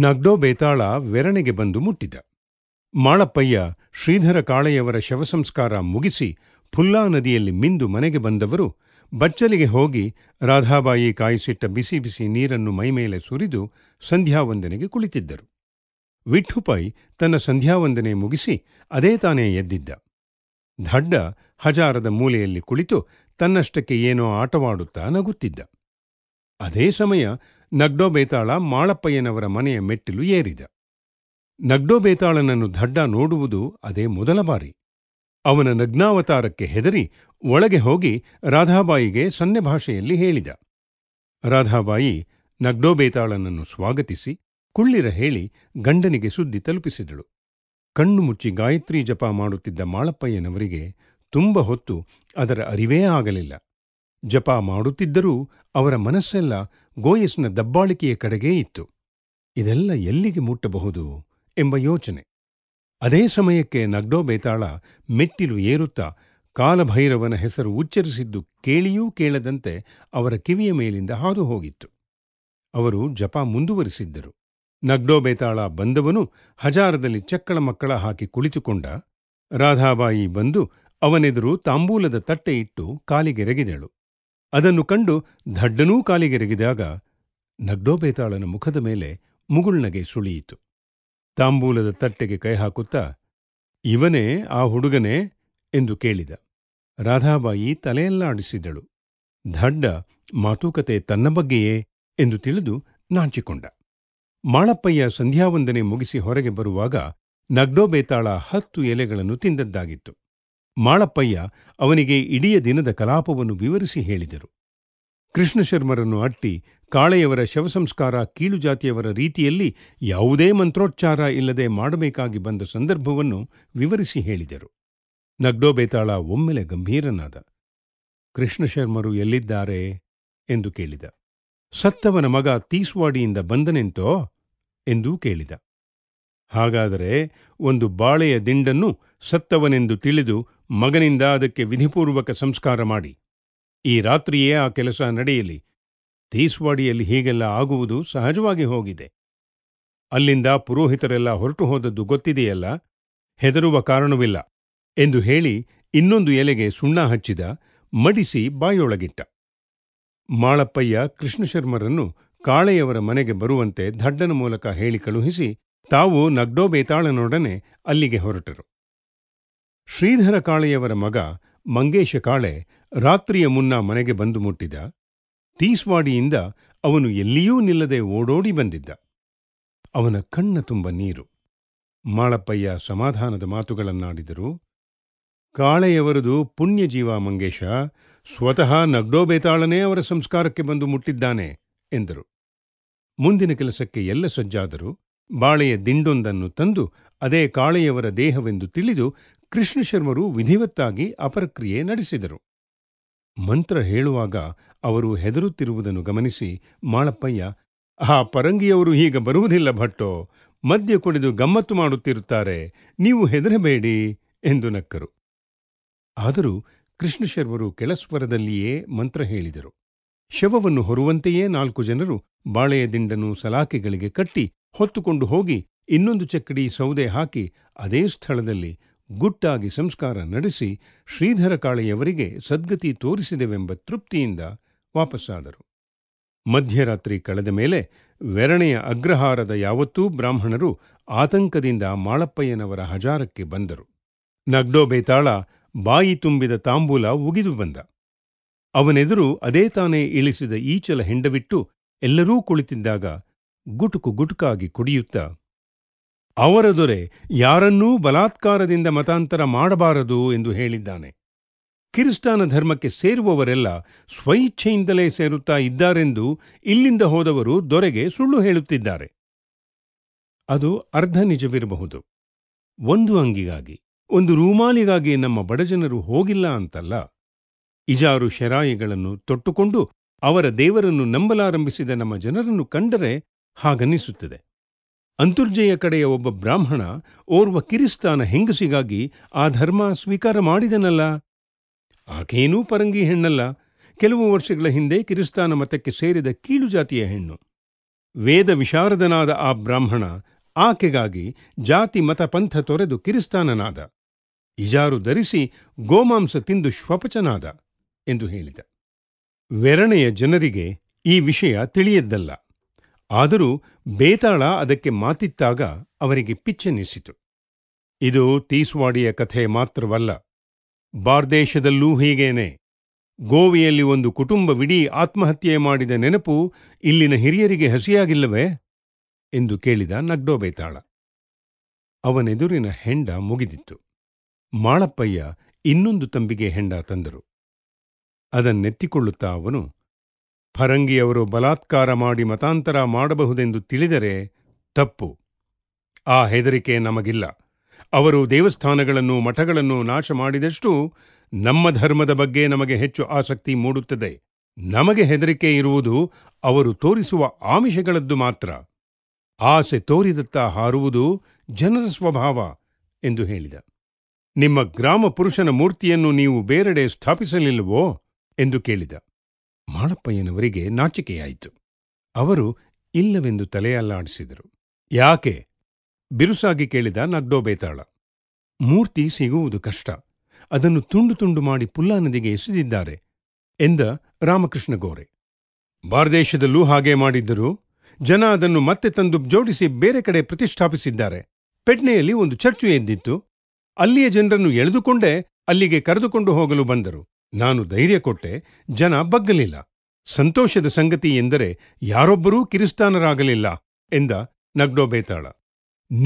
ನಗ್ಡೋ ಬೇತಾಳ ವೆರಣೆಗೆ ಬಂದು ಮುಟ್ಟಿದ ಮಾಳಪ್ಪಯ್ಯ ಶ್ರೀಧರ ಕಾಳೆಯವರ ಶವಸಂಸ್ಕಾರ ಮುಗಿಸಿ ಫುಲ್ಲಾ ನದಿಯಲ್ಲಿ ಮಿಂದು ಮನೆಗೆ ಬಂದವರು ಬಚ್ಚಲಿಗೆ ಹೋಗಿ ರಾಧಾಬಾಯಿ ಕಾಯಿಸಿಟ್ಟ ಬಿಸಿ ಬಿಸಿ ನೀರನ್ನು ಮೈಮೇಲೆ ಸುರಿದು ಸಂಧ್ಯಾವಂದನೆಗೆ ಕುಳಿತಿದ್ದರು ವಿಠುಪಾಯಿ ತನ್ನ ಸಂಧ್ಯಾವಂದನೆ ಮುಗಿಸಿ ಅದೇ ತಾನೇ ಎದ್ದಿದ್ದ ಧಡ್ಡ ಹಜಾರದ ಮೂಲೆಯಲ್ಲಿ ಕುಳಿತು ತನ್ನಷ್ಟಕ್ಕೆ ಏನೋ ಆಟವಾಡುತ್ತಾ ನಗುತ್ತಿದ್ದ ಅದೇ ಸಮಯ ನಗ್ಡೋಬೇತಾಳ ಬೇತಾಳ ಮಾಳಪ್ಪಯ್ಯನವರ ಮನೆಯ ಮೆಟ್ಟಿಲು ಏರಿದ ನಗ್ಡೋ ಬೇತಾಳನನ್ನು ದಡ್ಡ ನೋಡುವುದು ಅದೇ ಮೊದಲ ಬಾರಿ ಅವನ ನಗ್ನಾವತಾರಕ್ಕೆ ಹೆದರಿ ಒಳಗೆ ಹೋಗಿ ರಾಧಾಬಾಯಿಗೆ ಸನ್ನೆ ಭಾಷೆಯಲ್ಲಿ ಹೇಳಿದ ರಾಧಾಬಾಯಿ ನಗ್ನೋಬೇತಾಳನನ್ನು ಸ್ವಾಗತಿಸಿ ಕುಳ್ಳಿರ ಹೇಳಿ ಗಂಡನಿಗೆ ಸುದ್ದಿ ತಲುಪಿಸಿದಳು ಕಣ್ಣು ಮುಚ್ಚಿ ಗಾಯತ್ರಿ ಜಪ ಮಾಡುತ್ತಿದ್ದ ಮಾಳಪ್ಪಯ್ಯನವರಿಗೆ ತುಂಬ ಹೊತ್ತು ಅದರ ಅರಿವೇ ಆಗಲಿಲ್ಲ ಜಪ ಮಾಡುತ್ತಿದ್ದರೂ ಅವರ ಮನಸ್ಸೆಲ್ಲ ಗೋಯಸ್ನ ದಬ್ಬಾಳಿಕೆಯ ಕಡೆಗೇ ಇತ್ತು ಇದೆಲ್ಲ ಎಲ್ಲಿಗೆ ಮುಟ್ಟಬಹುದು ಎಂಬ ಯೋಚನೆ ಅದೇ ಸಮಯಕ್ಕೆ ನಗ್ಡೋ ಬೇತಾಳ ಮೆಟ್ಟಿಲು ಏರುತ್ತಾ ಕಾಲಭೈರವನ ಹೆಸರು ಉಚ್ಚರಿಸಿದ್ದು ಕೇಳಿಯೂ ಕೇಳದಂತೆ ಅವರ ಕಿವಿಯ ಮೇಲಿಂದ ಹಾದು ಹೋಗಿತ್ತು ಅವರು ಜಪ ಮುಂದುವರಿಸಿದ್ದರು ನಗ್ಡೋ ಬೇತಾಳ ಬಂದವನು ಹಜಾರದಲ್ಲಿ ಚಕ್ಕಳ ಮಕ್ಕಳ ಹಾಕಿ ಕುಳಿತುಕೊಂಡ ರಾಧಾಬಾಯಿ ಬಂದು ಅವನೆದುರು ತಾಂಬೂಲದ ತಟ್ಟೆ ಇಟ್ಟು ಕಾಲಿಗೆರೆಗಿದಳು ಅದನ್ನು ಕಂಡು ಧಡ್ಡನೂ ಕಾಲಿಗೆರಗಿದಾಗ ನಗ್ಡೋಬೇತಾಳನ ಮುಖದ ಮೇಲೆ ಮುಗುಳ್ನಗೆ ಸುಳಿಯಿತು ತಾಂಬೂಲದ ತಟ್ಟೆಗೆ ಕೈ ಹಾಕುತ್ತಾ ಇವನೇ ಆ ಹುಡುಗನೇ ಎಂದು ಕೇಳಿದ ರಾಧಾಬಾಯಿ ತಲೆಯಲ್ಲಾಡಿಸಿದಳು ದಡ್ಡ ಮಾತುಕತೆ ತನ್ನ ಬಗ್ಗೆಯೇ ಎಂದು ತಿಳಿದು ನಾಂಚಿಕೊಂಡ ಮಾಳಪ್ಪಯ್ಯ ಸಂಧ್ಯಾವಂದನೆ ಮುಗಿಸಿ ಹೊರಗೆ ಬರುವಾಗ ನಗ್ಡೋಬೇತಾಳ ಹತ್ತು ಎಲೆಗಳನ್ನು ತಿಂದದ್ದಾಗಿತ್ತು ಮಾಳಪ್ಪಯ್ಯ ಅವನಿಗೆ ಇಡೀ ದಿನದ ಕಲಾಪವನ್ನು ವಿವರಿಸಿ ಹೇಳಿದರು ಕೃಷ್ಣಶರ್ಮರನ್ನು ಅಟ್ಟಿ ಕಾಳೆಯವರ ಶವಸಂಸ್ಕಾರ ಕೀಳು ಜಾತಿಯವರ ರೀತಿಯಲ್ಲಿ ಯಾವುದೇ ಮಂತ್ರೋಚ್ಚಾರ ಇಲ್ಲದೆ ಮಾಡಬೇಕಾಗಿ ಬಂದ ಸಂದರ್ಭವನ್ನು ವಿವರಿಸಿ ಹೇಳಿದರು ನಗ್ಡೋಬೇತಾಳ ಒಮ್ಮೆಲೆ ಗಂಭೀರನಾದ ಕೃಷ್ಣಶರ್ಮರು ಎಲ್ಲಿದ್ದಾರೆ ಎಂದು ಕೇಳಿದ ಸತ್ತವನ ಮಗ ತೀಸ್ವಾಡಿಯಿಂದ ಬಂದನೆಂತೋ ಎಂದೂ ಕೇಳಿದ ಹಾಗಾದರೆ ಒಂದು ಬಾಳೆಯ ದಿಂಡನ್ನು ಸತ್ತವನೆಂದು ತಿಳಿದು ಮಗನಿಂದ ಅದಕ್ಕೆ ವಿಧಿಪೂರ್ವಕ ಸಂಸ್ಕಾರ ಮಾಡಿ ಈ ರಾತ್ರಿಯೇ ಆ ಕೆಲಸ ನಡೆಯಲಿ ತೀಸ್ವಾಡಿಯಲ್ಲಿ ಹೀಗೆಲ್ಲ ಆಗುವುದು ಸಹಜವಾಗಿ ಹೋಗಿದೆ ಅಲ್ಲಿಂದ ಪುರೋಹಿತರೆಲ್ಲ ಹೊರಟು ಹೋದದ್ದು ಗೊತ್ತಿದೆಯಲ್ಲ ಹೆದರುವ ಕಾರಣವಿಲ್ಲ ಎಂದು ಹೇಳಿ ಇನ್ನೊಂದು ಎಲೆಗೆ ಸುಣ್ಣ ಹಚ್ಚಿದ ಮಡಿಸಿ ಬಾಯೊಳಗಿಟ್ಟ ಮಾಳಪ್ಪಯ್ಯ ಕೃಷ್ಣಶರ್ಮರನ್ನು ಕಾಳೆಯವರ ಮನೆಗೆ ಬರುವಂತೆ ದಡ್ಡನ ಮೂಲಕ ಹೇಳಿ ಕಳುಹಿಸಿ ತಾವು ನಗ್ಡೋಬೇತಾಳನೊಡನೆ ಅಲ್ಲಿಗೆ ಹೊರಟರು ಶ್ರೀಧರ ಕಾಳೆಯವರ ಮಗ ಮಂಗೇಶ ಕಾಳೆ ರಾತ್ರಿಯ ಮುನ್ನ ಮನೆಗೆ ಬಂದು ಮುಟ್ಟಿದ ತೀಸ್ವಾಡಿಯಿಂದ ಅವನು ಎಲ್ಲಿಯೂ ನಿಲ್ಲದೆ ಓಡೋಡಿ ಬಂದಿದ್ದ ಅವನ ಕಣ್ಣ ತುಂಬ ನೀರು ಮಾಳಪ್ಪಯ್ಯ ಸಮಾಧಾನದ ಮಾತುಗಳನ್ನಾಡಿದರು ಕಾಳೆಯವರದು ಪುಣ್ಯಜೀವ ಮಂಗೇಶ ಸ್ವತಃ ನಗ್ಡೋಬೇತಾಳನೇ ಅವರ ಸಂಸ್ಕಾರಕ್ಕೆ ಬಂದು ಮುಟ್ಟಿದ್ದಾನೆ ಎಂದರು ಮುಂದಿನ ಕೆಲಸಕ್ಕೆ ಎಲ್ಲ ಸಜ್ಜಾದರು ಬಾಳೆಯ ದಿಂಡೊಂದನ್ನು ತಂದು ಅದೇ ಕಾಳೆಯವರ ದೇಹವೆಂದು ತಿಳಿದು ಕೃಷ್ಣಶರ್ಮರು ವಿಧಿವತ್ತಾಗಿ ಅಪರಕ್ರಿಯೆ ನಡೆಸಿದರು ಮಂತ್ರ ಹೇಳುವಾಗ ಅವರು ಹೆದರುತ್ತಿರುವುದನ್ನು ಗಮನಿಸಿ ಮಾಳಪ್ಪಯ್ಯ ಆ ಪರಂಗಿಯವರು ಈಗ ಬರುವುದಿಲ್ಲ ಭಟ್ಟೋ ಮದ್ಯ ಕುಡಿದು ಗಮ್ಮತ್ತು ಮಾಡುತ್ತಿರುತ್ತಾರೆ ನೀವು ಹೆದರಬೇಡಿ ಎಂದು ನಕ್ಕರು ಆದರೂ ಕೃಷ್ಣಶರ್ವರು ಕೆಳಸ್ವರದಲ್ಲಿಯೇ ಮಂತ್ರ ಹೇಳಿದರು ಶವವನ್ನು ಹೊರುವಂತೆಯೇ ನಾಲ್ಕು ಜನರು ಬಾಳೆಯ ದಿಂಡನ್ನು ಸಲಾಕೆಗಳಿಗೆ ಕಟ್ಟಿ ಹೊತ್ತುಕೊಂಡು ಹೋಗಿ ಇನ್ನೊಂದು ಚಕ್ಕಡಿ ಸೌದೆ ಹಾಕಿ ಅದೇ ಸ್ಥಳದಲ್ಲಿ ಗುಟ್ಟಾಗಿ ಸಂಸ್ಕಾರ ನಡೆಸಿ ಶ್ರೀಧರ ಕಾಳೆಯವರಿಗೆ ಸದ್ಗತಿ ತೋರಿಸಿದೆವೆಂಬ ತೃಪ್ತಿಯಿಂದ ವಾಪಸ್ಸಾದರು ಮಧ್ಯರಾತ್ರಿ ಕಳೆದ ಮೇಲೆ ವೆರಣೆಯ ಅಗ್ರಹಾರದ ಯಾವತ್ತೂ ಬ್ರಾಹ್ಮಣರು ಆತಂಕದಿಂದ ಮಾಳಪ್ಪಯ್ಯನವರ ಹಜಾರಕ್ಕೆ ಬಂದರು ನಗ್ಡೋ ಬೇತಾಳ ಬಾಯಿ ತುಂಬಿದ ತಾಂಬೂಲ ಉಗಿದು ಬಂದ ಅವನೆದುರು ಅದೇ ತಾನೇ ಇಳಿಸಿದ ಈಚಲ ಹೆಂಡವಿಟ್ಟು ಎಲ್ಲರೂ ಕುಳಿತಿದ್ದಾಗ ಗುಟುಕು ಗುಟುಕಾಗಿ ಕುಡಿಯುತ್ತಾ ಅವರ ದೊರೆ ಯಾರನ್ನೂ ಬಲಾತ್ಕಾರದಿಂದ ಮತಾಂತರ ಮಾಡಬಾರದು ಎಂದು ಹೇಳಿದ್ದಾನೆ ಕಿರಿಸ್ತಾನ ಧರ್ಮಕ್ಕೆ ಸೇರುವವರೆಲ್ಲ ಸ್ವಇಚ್ಛೆಯಿಂದಲೇ ಸೇರುತ್ತಾ ಇದ್ದಾರೆಂದು ಇಲ್ಲಿಂದ ಹೋದವರು ದೊರೆಗೆ ಸುಳ್ಳು ಹೇಳುತ್ತಿದ್ದಾರೆ ಅದು ಅರ್ಧ ನಿಜವಿರಬಹುದು ಒಂದು ಅಂಗಿಗಾಗಿ ಒಂದು ರೂಮಾಲಿಗಾಗಿ ನಮ್ಮ ಬಡಜನರು ಹೋಗಿಲ್ಲ ಅಂತಲ್ಲ ಇಜಾರು ಶರಾಯಿಗಳನ್ನು ತೊಟ್ಟುಕೊಂಡು ಅವರ ದೇವರನ್ನು ನಂಬಲಾರಂಭಿಸಿದ ನಮ್ಮ ಜನರನ್ನು ಕಂಡರೆ ಹಾಗನ್ನಿಸುತ್ತದೆ ಅಂತುರ್ಜೆಯ ಕಡೆಯ ಒಬ್ಬ ಬ್ರಾಹ್ಮಣ ಓರ್ವ ಕಿರಿಸ್ತಾನ ಹೆಂಗಸಿಗಾಗಿ ಆ ಧರ್ಮ ಸ್ವೀಕಾರ ಮಾಡಿದನಲ್ಲ ಆಕೆಯೇನೂ ಪರಂಗಿ ಹೆಣ್ಣಲ್ಲ ಕೆಲವು ವರ್ಷಗಳ ಹಿಂದೆ ಕಿರಿಸ್ತಾನ ಮತಕ್ಕೆ ಸೇರಿದ ಕೀಳು ಜಾತಿಯ ಹೆಣ್ಣು ವೇದ ವಿಶಾರದನಾದ ಆ ಬ್ರಾಹ್ಮಣ ಆಕೆಗಾಗಿ ಜಾತಿ ಮತ ಪಂಥ ತೊರೆದು ಕಿರಿಸ್ತಾನನಾದ ಇಜಾರು ಧರಿಸಿ ಗೋಮಾಂಸ ತಿಂದು ಶ್ವಪಚನಾದ ಎಂದು ಹೇಳಿದ ವೆರಣೆಯ ಜನರಿಗೆ ಈ ವಿಷಯ ತಿಳಿಯದ್ದಲ್ಲ ಆದರೂ ಬೇತಾಳ ಅದಕ್ಕೆ ಮಾತಿತ್ತಾಗ ಅವರಿಗೆ ಪಿಚ್ಚೆನಿಸಿತು ಇದು ತೀಸ್ವಾಡಿಯ ಕಥೆ ಮಾತ್ರವಲ್ಲ ಬಾರ್ದೇಶದಲ್ಲೂ ಹೀಗೇನೆ ಗೋವಿಯಲ್ಲಿ ಒಂದು ಕುಟುಂಬವಿಡೀ ಆತ್ಮಹತ್ಯೆ ಮಾಡಿದ ನೆನಪು ಇಲ್ಲಿನ ಹಿರಿಯರಿಗೆ ಹಸಿಯಾಗಿಲ್ಲವೇ ಎಂದು ಕೇಳಿದ ನಗ್ಡೋ ಬೇತಾಳ ಅವನೆದುರಿನ ಹೆಂಡ ಮುಗಿದಿತ್ತು ಮಾಳಪ್ಪಯ್ಯ ಇನ್ನೊಂದು ತಂಬಿಗೆ ಹೆಂಡ ತಂದರು ಅದನ್ನೆತ್ತಿಕೊಳ್ಳುತ್ತಾ ಅವನು ಫರಂಗಿಯವರು ಬಲಾತ್ಕಾರ ಮಾಡಿ ಮತಾಂತರ ಮಾಡಬಹುದೆಂದು ತಿಳಿದರೆ ತಪ್ಪು ಆ ಹೆದರಿಕೆ ನಮಗಿಲ್ಲ ಅವರು ದೇವಸ್ಥಾನಗಳನ್ನು ಮಠಗಳನ್ನು ನಾಶ ಮಾಡಿದಷ್ಟು ನಮ್ಮ ಧರ್ಮದ ಬಗ್ಗೆ ನಮಗೆ ಹೆಚ್ಚು ಆಸಕ್ತಿ ಮೂಡುತ್ತದೆ ನಮಗೆ ಹೆದರಿಕೆ ಇರುವುದು ಅವರು ತೋರಿಸುವ ಆಮಿಷಗಳದ್ದು ಮಾತ್ರ ಆಸೆ ತೋರಿದತ್ತ ಹಾರುವುದು ಜನರ ಸ್ವಭಾವ ಎಂದು ಹೇಳಿದ ನಿಮ್ಮ ಗ್ರಾಮ ಪುರುಷನ ಮೂರ್ತಿಯನ್ನು ನೀವು ಬೇರೆಡೆ ಸ್ಥಾಪಿಸಲಿಲ್ಲವೋ ಎಂದು ಕೇಳಿದ ಮಾಳಪ್ಪಯ್ಯನವರಿಗೆ ನಾಚಿಕೆಯಾಯಿತು ಅವರು ಇಲ್ಲವೆಂದು ತಲೆಯಲ್ಲಾಡಿಸಿದರು ಯಾಕೆ ಬಿರುಸಾಗಿ ಕೇಳಿದ ನಗ್ಡೋಬೇತಾಳ ಮೂರ್ತಿ ಸಿಗುವುದು ಕಷ್ಟ ಅದನ್ನು ತುಂಡು ತುಂಡು ಮಾಡಿ ಪುಲ್ಲಾ ನದಿಗೆ ಎಸೆದಿದ್ದಾರೆ ಎಂದ ರಾಮಕೃಷ್ಣ ಗೋರೆ ಭಾರದೇಶದಲ್ಲೂ ಹಾಗೆ ಮಾಡಿದ್ದರು ಜನ ಅದನ್ನು ಮತ್ತೆ ತಂದು ಜೋಡಿಸಿ ಬೇರೆ ಕಡೆ ಪ್ರತಿಷ್ಠಾಪಿಸಿದ್ದಾರೆ ಪೆಟ್ನೆಯಲ್ಲಿ ಒಂದು ಚರ್ಚು ಎದ್ದಿತ್ತು ಅಲ್ಲಿಯ ಜನರನ್ನು ಎಳೆದುಕೊಂಡೇ ಅಲ್ಲಿಗೆ ಕರೆದುಕೊಂಡು ಹೋಗಲು ಬಂದರು ನಾನು ಧೈರ್ಯ ಕೊಟ್ಟೆ ಜನ ಬಗ್ಗಲಿಲ್ಲ ಸಂತೋಷದ ಸಂಗತಿ ಎಂದರೆ ಯಾರೊಬ್ಬರೂ ಕಿರಿಸ್ತಾನರಾಗಲಿಲ್ಲ ಎಂದ ನಗ್ಡೋ ಬೇತಾಳ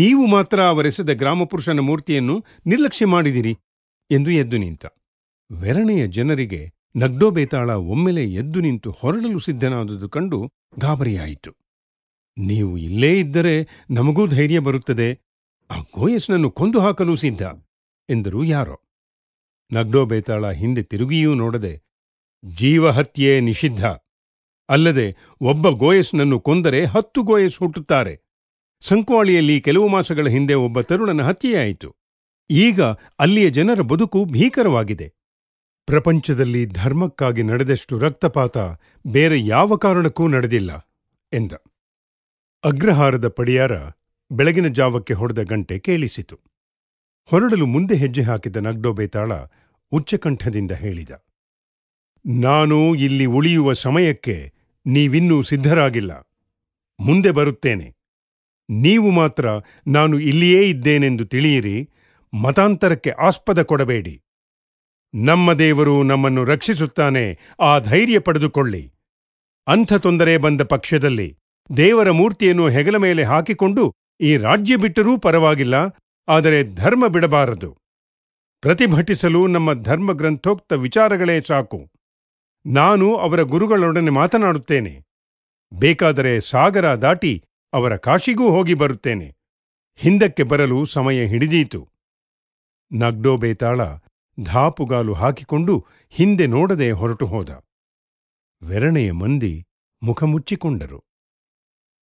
ನೀವು ಮಾತ್ರ ಅವರೆಸೆದ ಗ್ರಾಮಪುರುಷನ ಮೂರ್ತಿಯನ್ನು ನಿರ್ಲಕ್ಷ್ಯ ಮಾಡಿದಿರಿ ಎಂದು ಎದ್ದು ನಿಂತ ವೆರಣೆಯ ಜನರಿಗೆ ನಗ್ಡೋ ಬೇತಾಳ ಒಮ್ಮೆಲೆ ಎದ್ದು ನಿಂತು ಹೊರಡಲು ಸಿದ್ಧನಾದುದು ಕಂಡು ಗಾಬರಿಯಾಯಿತು ನೀವು ಇಲ್ಲೇ ಇದ್ದರೆ ನಮಗೂ ಧೈರ್ಯ ಬರುತ್ತದೆ ಆ ಗೋಯಸ್ನನ್ನು ಕೊಂದು ಹಾಕಲು ಸಿದ್ಧ ಎಂದರು ಯಾರೋ ನಗ್ಡೋ ಬೇತಾಳ ಹಿಂದೆ ತಿರುಗಿಯೂ ನೋಡದೆ ಜೀವಹತ್ಯೆ ನಿಷಿದ್ಧ ಅಲ್ಲದೆ ಒಬ್ಬ ಗೋಯಸ್ನನ್ನು ಕೊಂದರೆ ಹತ್ತು ಗೋಯಸ್ ಹುಟ್ಟುತ್ತಾರೆ ಸಂಕ್ವಾಳಿಯಲ್ಲಿ ಕೆಲವು ಮಾಸಗಳ ಹಿಂದೆ ಒಬ್ಬ ತರುಣನ ಹತ್ಯೆಯಾಯಿತು ಈಗ ಅಲ್ಲಿಯ ಜನರ ಬದುಕು ಭೀಕರವಾಗಿದೆ ಪ್ರಪಂಚದಲ್ಲಿ ಧರ್ಮಕ್ಕಾಗಿ ನಡೆದಷ್ಟು ರಕ್ತಪಾತ ಬೇರೆ ಯಾವ ಕಾರಣಕ್ಕೂ ನಡೆದಿಲ್ಲ ಎಂದ ಅಗ್ರಹಾರದ ಪಡಿಯಾರ ಬೆಳಗಿನ ಜಾವಕ್ಕೆ ಹೊಡೆದ ಗಂಟೆ ಕೇಳಿಸಿತು ಹೊರಡಲು ಮುಂದೆ ಹೆಜ್ಜೆ ಹಾಕಿದ ನಗ್ಡೋ ಉಚ್ಚಕಂಠದಿಂದ ಹೇಳಿದ ನಾನು ಇಲ್ಲಿ ಉಳಿಯುವ ಸಮಯಕ್ಕೆ ನೀವಿನ್ನೂ ಸಿದ್ಧರಾಗಿಲ್ಲ ಮುಂದೆ ಬರುತ್ತೇನೆ ನೀವು ಮಾತ್ರ ನಾನು ಇಲ್ಲಿಯೇ ಇದ್ದೇನೆಂದು ತಿಳಿಯಿರಿ ಮತಾಂತರಕ್ಕೆ ಆಸ್ಪದ ಕೊಡಬೇಡಿ ನಮ್ಮ ದೇವರು ನಮ್ಮನ್ನು ರಕ್ಷಿಸುತ್ತಾನೆ ಆ ಧೈರ್ಯ ಪಡೆದುಕೊಳ್ಳಿ ಅಂಥ ತೊಂದರೆ ಬಂದ ಪಕ್ಷದಲ್ಲಿ ದೇವರ ಮೂರ್ತಿಯನ್ನು ಹೆಗಲ ಮೇಲೆ ಹಾಕಿಕೊಂಡು ಈ ರಾಜ್ಯ ಬಿಟ್ಟರೂ ಪರವಾಗಿಲ್ಲ ಆದರೆ ಧರ್ಮ ಬಿಡಬಾರದು ಪ್ರತಿಭಟಿಸಲು ನಮ್ಮ ಧರ್ಮ ಗ್ರಂಥೋಕ್ತ ವಿಚಾರಗಳೇ ಸಾಕು ನಾನು ಅವರ ಗುರುಗಳೊಡನೆ ಮಾತನಾಡುತ್ತೇನೆ ಬೇಕಾದರೆ ಸಾಗರ ದಾಟಿ ಅವರ ಕಾಶಿಗೂ ಹೋಗಿ ಬರುತ್ತೇನೆ ಹಿಂದಕ್ಕೆ ಬರಲು ಸಮಯ ಹಿಡಿದೀತು ನಗ್ಡೋ ಧಾಪುಗಾಲು ಹಾಕಿಕೊಂಡು ಹಿಂದೆ ನೋಡದೆ ಹೊರಟು ಹೋದ ವೆರಣೆಯ ಮಂದಿ ಮುಖ ಮುಚ್ಚಿಕೊಂಡರು